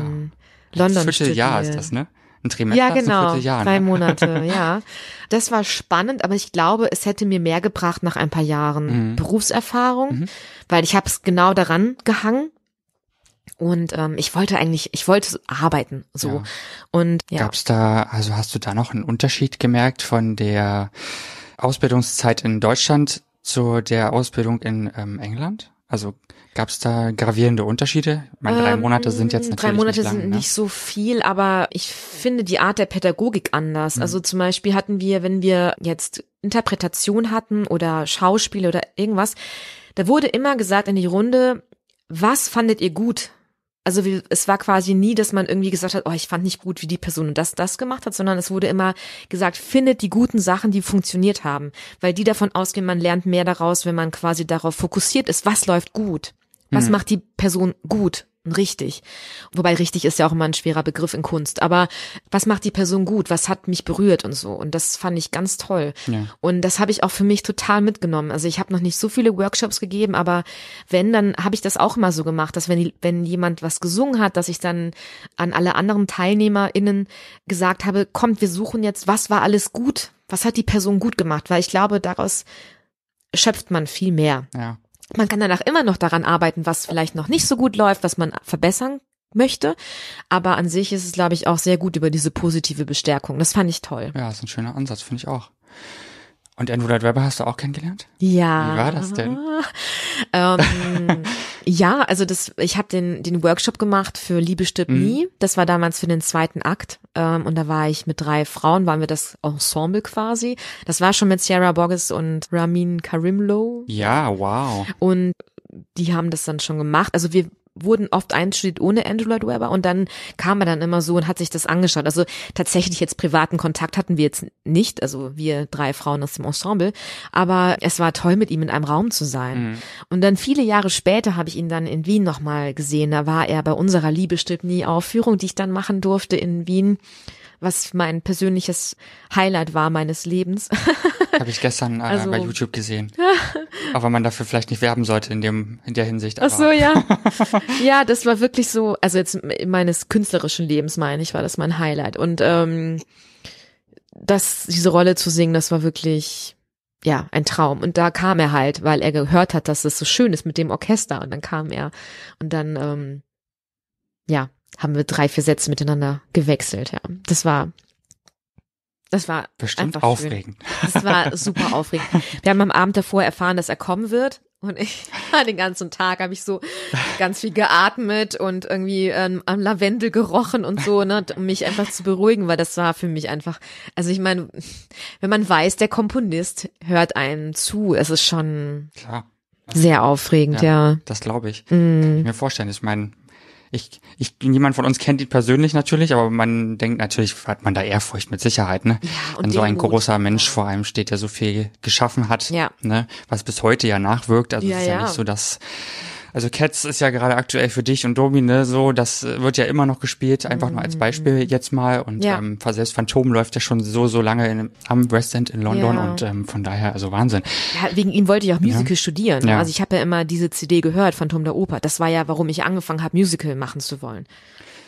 ja. London Vierteljahr studiert. Jahr ist das, ne? ein Trimester ja, genau, ist so ne? drei Monate, [LAUGHS] ja. Das war spannend, aber ich glaube, es hätte mir mehr gebracht nach ein paar Jahren mhm. Berufserfahrung, mhm. weil ich habe es genau daran gehangen. Und ähm, ich wollte eigentlich, ich wollte arbeiten so. Ja. Und ja. gab's da, also hast du da noch einen Unterschied gemerkt von der Ausbildungszeit in Deutschland zu der Ausbildung in ähm, England? Also gab es da gravierende Unterschiede? Ich meine, drei ähm, Monate sind jetzt natürlich Drei Monate nicht lang, sind ne? nicht so viel, aber ich finde die Art der Pädagogik anders. Also mhm. Also zum Beispiel hatten wir, wenn wir jetzt Interpretation hatten oder Schauspiel oder irgendwas, da wurde immer gesagt in die Runde, was fandet ihr gut? also wie, es war quasi nie, dass man irgendwie gesagt hat, oh, ich fand nicht gut, wie die Person das, das gemacht hat, sondern es wurde immer gesagt, findet die guten Sachen, die funktioniert haben, weil die davon ausgehen, man lernt mehr daraus, wenn man quasi darauf fokussiert ist, was läuft gut, was mhm. macht die Person gut richtig. Wobei richtig ist ja auch immer ein schwerer Begriff in Kunst. Aber was macht die Person gut? Was hat mich berührt und so? Und das fand ich ganz toll. Ja. Und das habe ich auch für mich total mitgenommen. Also ich habe noch nicht so viele Workshops gegeben, aber wenn, dann habe ich das auch immer so gemacht, dass wenn, wenn jemand was gesungen hat, dass ich dann an alle anderen TeilnehmerInnen gesagt habe, kommt, wir suchen jetzt, was war alles gut? Was hat die Person gut gemacht? Weil ich glaube, daraus schöpft man viel mehr. Ja. Man kann danach immer noch daran arbeiten, was vielleicht noch nicht so gut läuft, was man verbessern möchte. Aber an sich ist es, glaube ich, auch sehr gut über diese positive Bestärkung. Das fand ich toll. Ja, das ist ein schöner Ansatz, finde ich auch. Und Andrew Lloyd hast du auch kennengelernt? Ja. Wie war das denn? [LAUGHS] Ähm, ja, also das, ich habe den, den Workshop gemacht für Liebe stirbt mhm. nie. Das war damals für den zweiten Akt. Ähm, und da war ich mit drei Frauen, waren wir das Ensemble quasi. Das war schon mit Sierra Borges und Ramin Karimlo. Ja, wow. Und die haben das dann schon gemacht. Also wir wurden oft einstudiert ohne Angela Webber und dann kam er dann immer so und hat sich das angeschaut. Also tatsächlich jetzt privaten Kontakt hatten wir jetzt nicht, also wir drei Frauen aus dem Ensemble, aber es war toll, mit ihm in einem Raum zu sein. Mhm. Und dann viele Jahre später habe ich ihn dann in Wien nochmal gesehen. Da war er bei unserer Liebe nie Aufführung, die ich dann machen durfte in Wien was mein persönliches Highlight war meines Lebens. [LAUGHS] Habe ich gestern äh, also, bei YouTube gesehen. Aber [LAUGHS] man dafür vielleicht nicht werben sollte in dem in der Hinsicht. Aber. Ach so, ja. [LAUGHS] ja, das war wirklich so, also jetzt meines künstlerischen Lebens meine ich, war das mein Highlight. Und ähm, das, diese Rolle zu singen, das war wirklich ja, ein Traum. Und da kam er halt, weil er gehört hat, dass es so schön ist mit dem Orchester. Und dann kam er und dann, ähm, ja, haben wir drei, vier Sätze miteinander gewechselt, ja. Das war, das war Bestimmt einfach aufregend. Schön. Das war [LAUGHS] super aufregend. Wir haben am Abend davor erfahren, dass er kommen wird. Und ich [LAUGHS] den ganzen Tag habe ich so ganz viel geatmet und irgendwie ähm, am Lavendel gerochen und so, ne, um mich einfach zu beruhigen, weil das war für mich einfach, also ich meine, wenn man weiß, der Komponist hört einem zu, es ist schon Klar. sehr aufregend, ja. ja. Das glaube ich. Mm. Kann ich mir vorstellen. Ich meine, ich, ich, niemand von uns kennt ihn persönlich natürlich, aber man denkt natürlich, hat man da Ehrfurcht mit Sicherheit, ne? Ja, Wenn so ein Mut. großer Mensch vor einem steht, der so viel geschaffen hat, ja. ne? Was bis heute ja nachwirkt. Also ja, ist ja, ja nicht so, dass also Cats ist ja gerade aktuell für dich und Domi, ne, so, das äh, wird ja immer noch gespielt, einfach mhm. nur als mhm. Beispiel jetzt mal. Und ja. ähm, selbst Phantom läuft ja schon so, so lange in, am West End in London ja. und ähm, von daher, also Wahnsinn. Ja, wegen ihm wollte ich auch Musical ja. studieren. Also ich habe ja immer diese CD gehört, Phantom der Oper. Das war ja, warum ich angefangen habe, Musical machen zu wollen.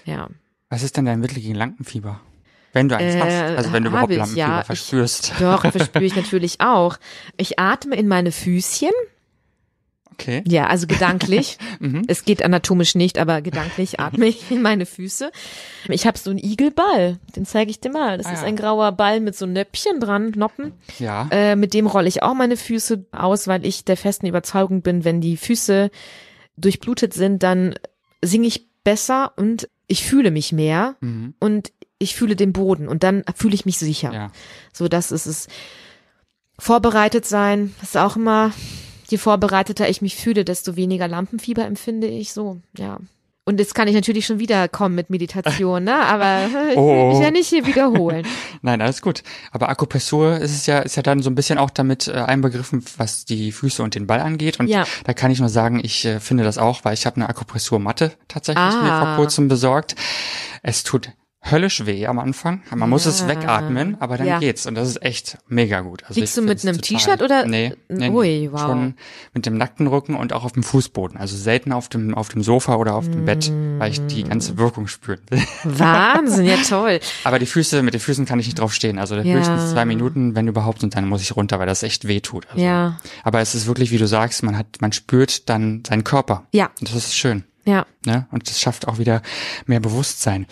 Ja. Was ist denn dein Mittel gegen Lampenfieber? Wenn du eins äh, hast, also wenn du überhaupt ich, Lampenfieber ja, verspürst. Ich, doch, [LAUGHS] verspüre ich natürlich auch. Ich atme in meine Füßchen Okay. Ja, also gedanklich. [LAUGHS] mhm. Es geht anatomisch nicht, aber gedanklich atme ich in meine Füße. Ich habe so einen Igelball, den zeige ich dir mal. Das ah, ist ja. ein grauer Ball mit so Nöppchen dran, Noppen. Ja. Äh, mit dem rolle ich auch meine Füße aus, weil ich der festen Überzeugung bin, wenn die Füße durchblutet sind, dann singe ich besser und ich fühle mich mehr mhm. und ich fühle den Boden und dann fühle ich mich sicher. Ja. So, das ist es. Vorbereitet sein, ist auch immer je vorbereiteter ich mich fühle, desto weniger Lampenfieber empfinde ich so, ja. Und jetzt kann ich natürlich schon wieder kommen mit Meditation, ne? Aber [LAUGHS] ich will oh. mich ja nicht hier wiederholen. [LAUGHS] Nein, alles gut. Aber Akupressur ist es ja, ist ja dann so ein bisschen auch damit äh, einbegriffen, was die Füße und den Ball angeht. Und ja. da kann ich nur sagen, ich äh, finde das auch, weil ich habe eine Akupressurmatte tatsächlich ah. mir vor ah. kurzem besorgt. Es tut höllisch weh am Anfang. Man ja. muss es wegatmen, aber dann ja. geht's. Und das ist echt mega gut. Also Liegst du mit einem T-Shirt oder? Nee, nee Ui, wow. schon mit dem nackten Rücken und auch auf dem Fußboden. Also selten auf dem, auf dem Sofa oder auf dem mm. Bett, weil ich die ganze mm. Wirkung spüren will. [LAUGHS] Wahnsinn, ja toll. aber die Füße, mit den Füßen kann ich nicht drauf stehen. Also ja. höchstens zwei Minuten, wenn überhaupt, und dann muss ich runter, weil das echt weh tut. Also, ja. Aber es ist wirklich, wie du sagst, man hat, man spürt dann seinen Körper. Ja. Und das ist schön. Ja. Ne? Und das schafft auch wieder mehr Bewusstsein.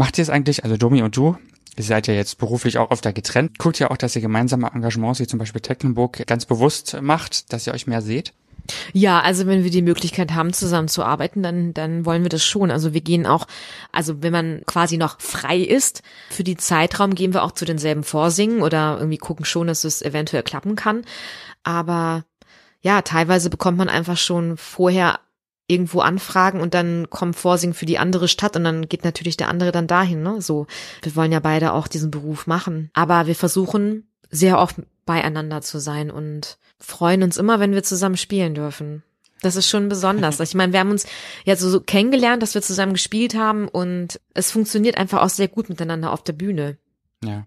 Macht ihr es eigentlich, also Domi und du, ihr seid ja jetzt beruflich auch öfter getrennt, guckt ja auch, dass ihr gemeinsame Engagements, wie zum Beispiel Tecklenburg, ganz bewusst macht, dass ihr euch mehr seht? Ja, also wenn wir die Möglichkeit haben, zusammen zu arbeiten, dann, dann wollen wir das schon. Also wir gehen auch, also wenn man quasi noch frei ist, für die Zeitraum gehen wir auch zu denselben Vorsingen oder irgendwie gucken schon, dass es eventuell klappen kann. Aber ja, teilweise bekommt man einfach schon vorher irgendwo anfragen und dann kommt Vorsingen für die andere Stadt und dann geht natürlich der andere dann dahin, ne? So. Wir wollen ja beide auch diesen Beruf machen. Aber wir versuchen sehr oft beieinander zu sein und freuen uns immer, wenn wir zusammen spielen dürfen. Das ist schon besonders. [LAUGHS] Ich meine, wir haben uns ja so kennengelernt, dass wir zusammen gespielt haben und es funktioniert einfach auch sehr gut miteinander auf der Bühne. Ja.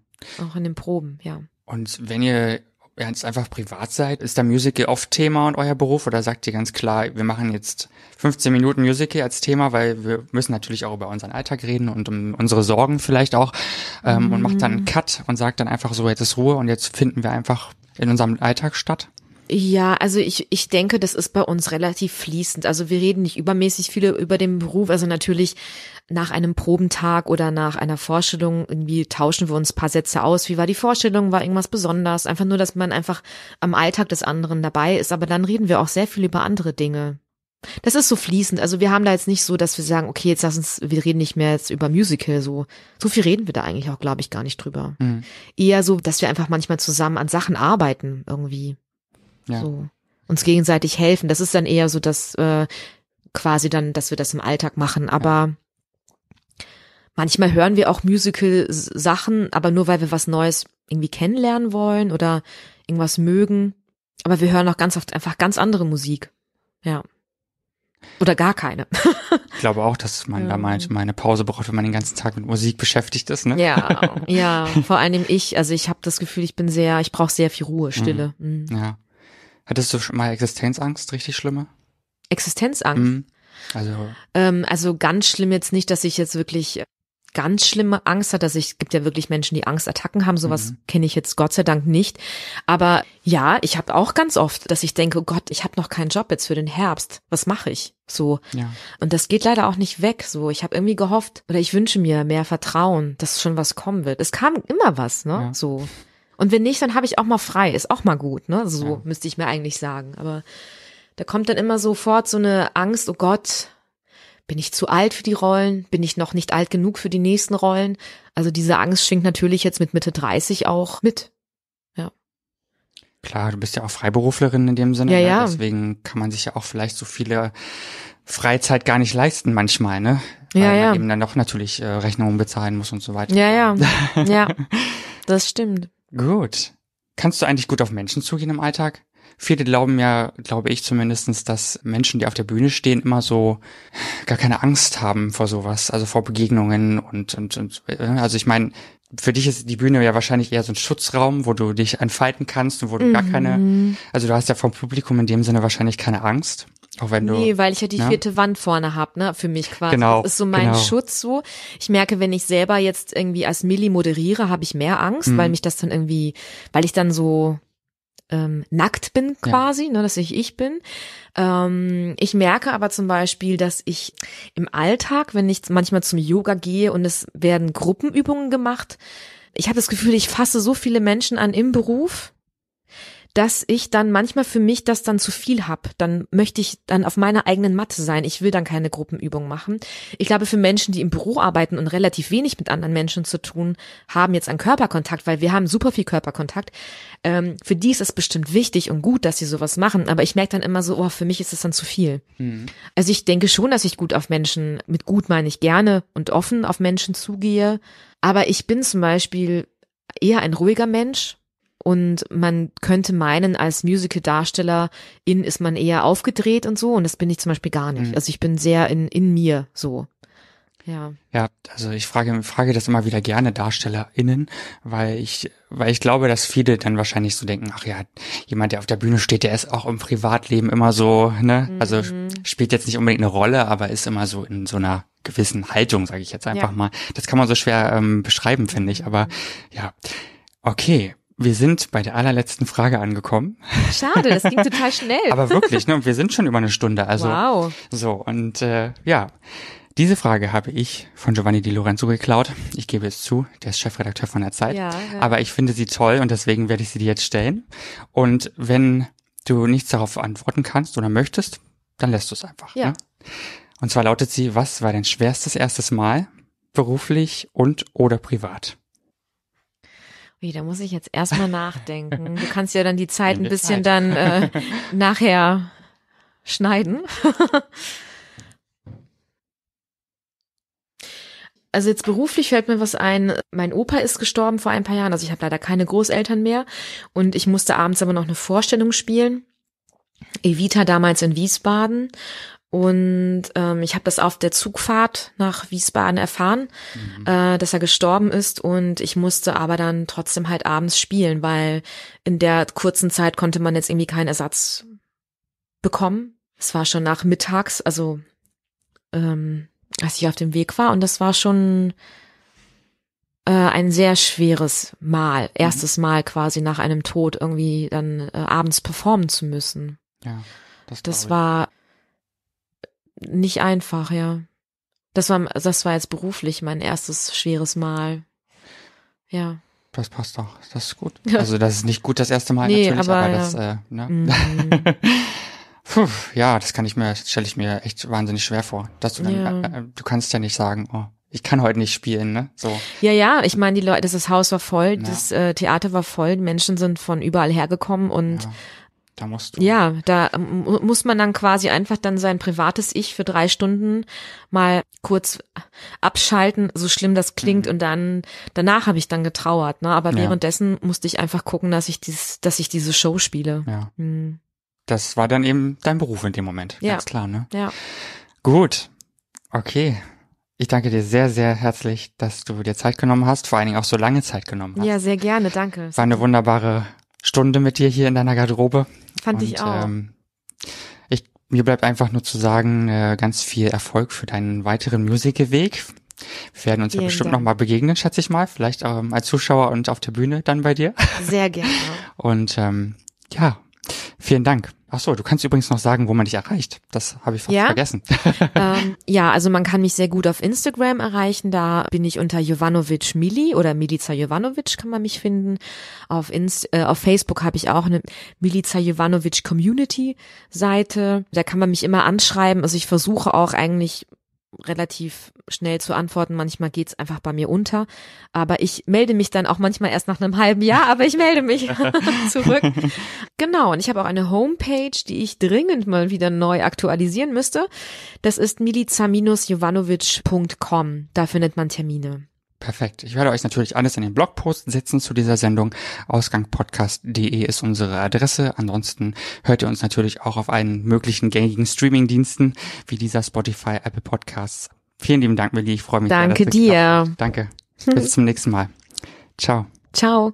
Auch in den Proben, ja. Und wenn ihr ganz einfach privat seid? Ist da Musical oft Thema und euer Beruf oder sagt ihr ganz klar, wir machen jetzt 15 Minuten Musical als Thema, weil wir müssen natürlich auch über unseren Alltag reden und um unsere Sorgen vielleicht auch ähm, mhm. und macht dann einen mhm. Cut und sagt dann einfach so, jetzt ist Ruhe und jetzt finden wir einfach in unserem Alltag statt? Ja, also ich, ich denke, das ist bei uns relativ fließend. Also wir reden nicht übermäßig viele über den Beruf. Also natürlich nach einem Probentag oder nach einer Vorstellung irgendwie tauschen wir uns paar Sätze aus. Wie war die Vorstellung? War irgendwas besonders? Einfach nur, dass man einfach am Alltag des anderen dabei ist. Aber dann reden wir auch sehr viel über andere Dinge. Das ist so fließend. Also wir haben da jetzt nicht so, dass wir sagen, okay, jetzt lass uns, wir reden nicht mehr jetzt über Musical. So, so viel reden wir da eigentlich auch, glaube ich, gar nicht drüber. Mhm. Eher so, dass wir einfach manchmal zusammen an Sachen arbeiten irgendwie. Ja. So. Uns gegenseitig helfen. Das ist dann eher so, dass äh, quasi dann, dass wir das im Alltag machen. Aber ja. manchmal hören wir auch Musical-Sachen, aber nur weil wir was Neues irgendwie kennenlernen wollen oder irgendwas mögen. Aber wir hören auch ganz oft einfach ganz andere Musik. Ja. Oder gar keine. [LAUGHS] ich glaube auch, dass man ja. da manchmal eine Pause braucht, wenn man den ganzen Tag mit Musik beschäftigt ist, ne? Ja, [LAUGHS] ja. Vor allem ich, also ich habe das Gefühl, ich bin sehr, ich brauche sehr viel Ruhe, Stille. Mhm. mhm. Ja. Hattest du schon mal Existenzangst, richtig schlimme? Existenzangst? Mhm. Also. Ähm, also ganz schlimm jetzt nicht, dass ich jetzt wirklich äh, ganz schlimme Angst hat. dass also ich, es gibt ja wirklich Menschen, die Angstattacken haben. Sowas mhm. kenne ich jetzt Gott sei Dank nicht. Aber ja, ich habe auch ganz oft, dass ich denke, oh Gott, ich habe noch keinen Job jetzt für den Herbst. Was mache ich? So. Ja. Und das geht leider auch nicht weg. So, ich habe irgendwie gehofft oder ich wünsche mir mehr Vertrauen, dass schon was kommen wird. Es kam immer was, ne? Ja. So. Und wenn nicht, dann habe ich auch mal frei. Ist auch mal gut, ne? So ja. müsste ich mir eigentlich sagen. Aber da kommt dann immer sofort so eine Angst, oh Gott, bin ich zu alt für die Rollen? Bin ich noch nicht alt genug für die nächsten Rollen? Also diese Angst schwingt natürlich jetzt mit Mitte 30 auch mit. Ja. Klar, du bist ja auch Freiberuflerin in dem Sinne. Ja, ne? ja. Deswegen kann man sich ja auch vielleicht so viele Freizeit gar nicht leisten manchmal, ne? Weil ja, ja. man eben dann doch natürlich äh, Rechnungen bezahlen muss und so weiter. Ja, ja. [LAUGHS] ja, das stimmt. Gut. Kannst du eigentlich gut auf Menschen zugehen im Alltag? Viele glauben ja, glaube ich zumindestens, dass Menschen, die auf der Bühne stehen, immer so gar keine Angst haben vor sowas, also vor Begegnungen und, und, und äh, also ich meine, für dich ist die Bühne ja wahrscheinlich eher so ein Schutzraum, wo du dich entfalten kannst und wo du mhm. gar keine, mhm. also du hast ja vom Publikum in dem Sinne wahrscheinlich keine Angst. Auch wenn du, nee, weil ich ja die ne? vierte Wand vorne hab, ne? Für mich quasi. Genau, das ist so mein genau. Schutz so. Ich merke, wenn ich selber jetzt irgendwie als Milli moderiere, habe ich mehr Angst, mhm. weil mich das dann irgendwie, weil ich dann so ähm, nackt bin quasi, ja. ne, dass ich ich bin. Ähm, ich merke aber zum Beispiel, dass ich im Alltag, wenn ich manchmal zum Yoga gehe und es werden Gruppenübungen gemacht, ich habe das Gefühl, ich fasse so viele Menschen an im Beruf dass ich dann manchmal für mich das dann zu viel hab. Dann möchte ich dann auf meiner eigenen Matte sein. Ich will dann keine Gruppenübung machen. Ich glaube, für Menschen, die im Büro arbeiten und relativ wenig mit anderen Menschen zu tun haben, jetzt an Körperkontakt, weil wir haben super viel Körperkontakt, ähm, für die ist es bestimmt wichtig und gut, dass sie sowas machen. Aber ich merke dann immer so, oh, für mich ist es dann zu viel. Mhm. Also ich denke schon, dass ich gut auf Menschen, mit gut meine ich gerne und offen auf Menschen zugehe. Aber ich bin zum Beispiel eher ein ruhiger Mensch und man könnte meinen, als Musical-Darsteller in ist man eher aufgedreht und so. Und das bin ich zum Beispiel gar nicht. Mhm. Also ich bin sehr in, in mir so. Ja. Ja, also ich frage, frage das immer wieder gerne DarstellerInnen, weil ich, weil ich glaube, dass viele dann wahrscheinlich so denken, ach ja, jemand, der auf der Bühne steht, der ist auch im Privatleben immer so, ne, also mhm. also spielt jetzt nicht unbedingt eine Rolle, aber ist immer so in so einer gewissen Haltung, sage ich jetzt einfach ja. mal. Das kann man so schwer ähm, beschreiben, finde ich, mhm. aber ja. Okay, wir sind bei der allerletzten Frage angekommen. Schade, das ging [LAUGHS] total schnell. Aber wirklich, ne? Und wir sind schon über eine Stunde. Also, wow. So, und äh, ja, diese Frage habe ich von Giovanni Di Lorenzo geklaut. Ich gebe es zu, der ist Chefredakteur von der Zeit. Ja, ja. Aber ich finde sie toll und deswegen werde ich sie dir jetzt stellen. Und wenn du nichts darauf antworten kannst oder möchtest, dann lässt du es einfach. Ja. Ne? Und zwar lautet sie, was war dein schwerstes erstes Mal, beruflich und oder privat? Wie, da muss ich jetzt erstmal nachdenken. Du kannst ja dann die [LAUGHS] Zeit ein bisschen Zeit. dann äh, [LAUGHS] nachher schneiden. [LAUGHS] also jetzt beruflich fällt mir was ein. Mein Opa ist gestorben vor ein paar Jahren, also ich habe leider keine Großeltern mehr und ich musste abends aber noch eine Vorstellung spielen. Evita damals in Wiesbaden und ähm, ich habe das auf der Zugfahrt nach Wiesbaden erfahren, mhm. äh, dass er gestorben ist. Und ich musste aber dann trotzdem halt abends spielen, weil in der kurzen Zeit konnte man jetzt irgendwie keinen Ersatz bekommen. Es war schon nach mittags, also ähm, als ich auf dem Weg war. Und das war schon äh, ein sehr schweres Mal, mhm. erstes mhm. Mal quasi nach einem Tod irgendwie dann äh, abends performen zu müssen. Ja, das, das war. Ich nicht einfach, ja. Das war, das war jetzt beruflich mein erstes schweres Mal. Ja. Das passt doch. Das ist gut. Also, das ist nicht gut das erste Mal nee, natürlich, aber, aber ja. das, äh, ne? Mhm. [LAUGHS] Puh, ja, das kann ich mir, stelle ich mir echt wahnsinnig schwer vor, dass du dann, ja. Äh, äh, du kannst ja nicht sagen, oh, ich kann heute nicht spielen, ne? So. Ja, ja, ich meine, die Leute, das Haus war voll, ja. das äh, Theater war voll, Menschen sind von überall hergekommen und ja. Da musst du. Ja, da ähm, muss man dann quasi einfach dann sein privates Ich für drei Stunden mal kurz abschalten, so schlimm das klingt, mhm. und dann danach habe ich dann getrauert, ne? Aber ja. währenddessen musste ich einfach gucken, dass ich dieses, dass ich diese Show spiele. Ja. Mhm. Das war dann eben dein Beruf in dem Moment. Ja. Ganz klar, ne? Ja. Gut. Okay. Ich danke dir sehr, sehr herzlich, dass du dir Zeit genommen hast, vor allen Dingen auch so lange Zeit genommen hast. Ja, sehr gerne, danke. War eine wunderbare Stunde mit dir hier in deiner Garderobe. Fand und, ich auch. Ähm, ich, mir bleibt einfach nur zu sagen, äh, ganz viel Erfolg für deinen weiteren Musikweg. Wir werden uns ja bestimmt nochmal begegnen, schätze ich mal. Vielleicht ähm, als Zuschauer und auf der Bühne dann bei dir. Sehr gerne. [LAUGHS] Und ähm, ja, Vielen Dank. Ach so, du kannst übrigens noch sagen, wo man dich erreicht. Das habe ich fast ja? vergessen. [LAUGHS] ähm, [LAUGHS] ja, also man kann mich sehr gut auf Instagram erreichen. Da bin ich unter Jovanovic Mili oder Milica Jovanovic kann man mich finden. Auf, Inst äh, auf Facebook habe ich auch eine Milica Jovanovic Community Seite. Da kann man mich immer anschreiben. Also ich versuche auch eigentlich relativ schnell zu antworten. Manchmal geht's einfach bei mir unter. Aber ich melde mich dann auch manchmal erst nach einem halben Jahr, aber ich melde mich [LAUGHS] zurück. Genau, und ich habe auch eine Homepage, die ich dringend mal wieder neu aktualisieren müsste. Das ist milica-jovanovic.com. Da findet man Termine. Perfekt. Ich werde euch natürlich alles in den Blogpost setzen zu dieser Sendung. Ausgangpodcast.de ist unsere Adresse. Ansonsten hört ihr uns natürlich auch auf allen möglichen gängigen Streamingdiensten wie dieser Spotify, Apple Podcasts. Vielen lieben Dank, Willi. Ich freue mich. Danke sehr, dir. Danke. [LAUGHS] Bis zum nächsten Mal. Ciao. Ciao.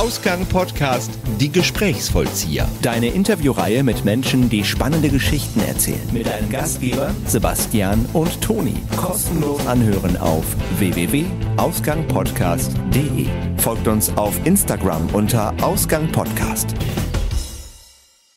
Ausgang Podcast Die Gesprächsvollzieher. Deine Interviewreihe mit Menschen, die spannende Geschichten erzählen. Mit deinen Gastgeber Sebastian und Toni. Kostenlos anhören auf www.ausgangpodcast.de. Folgt uns auf Instagram unter Ausgang Podcast.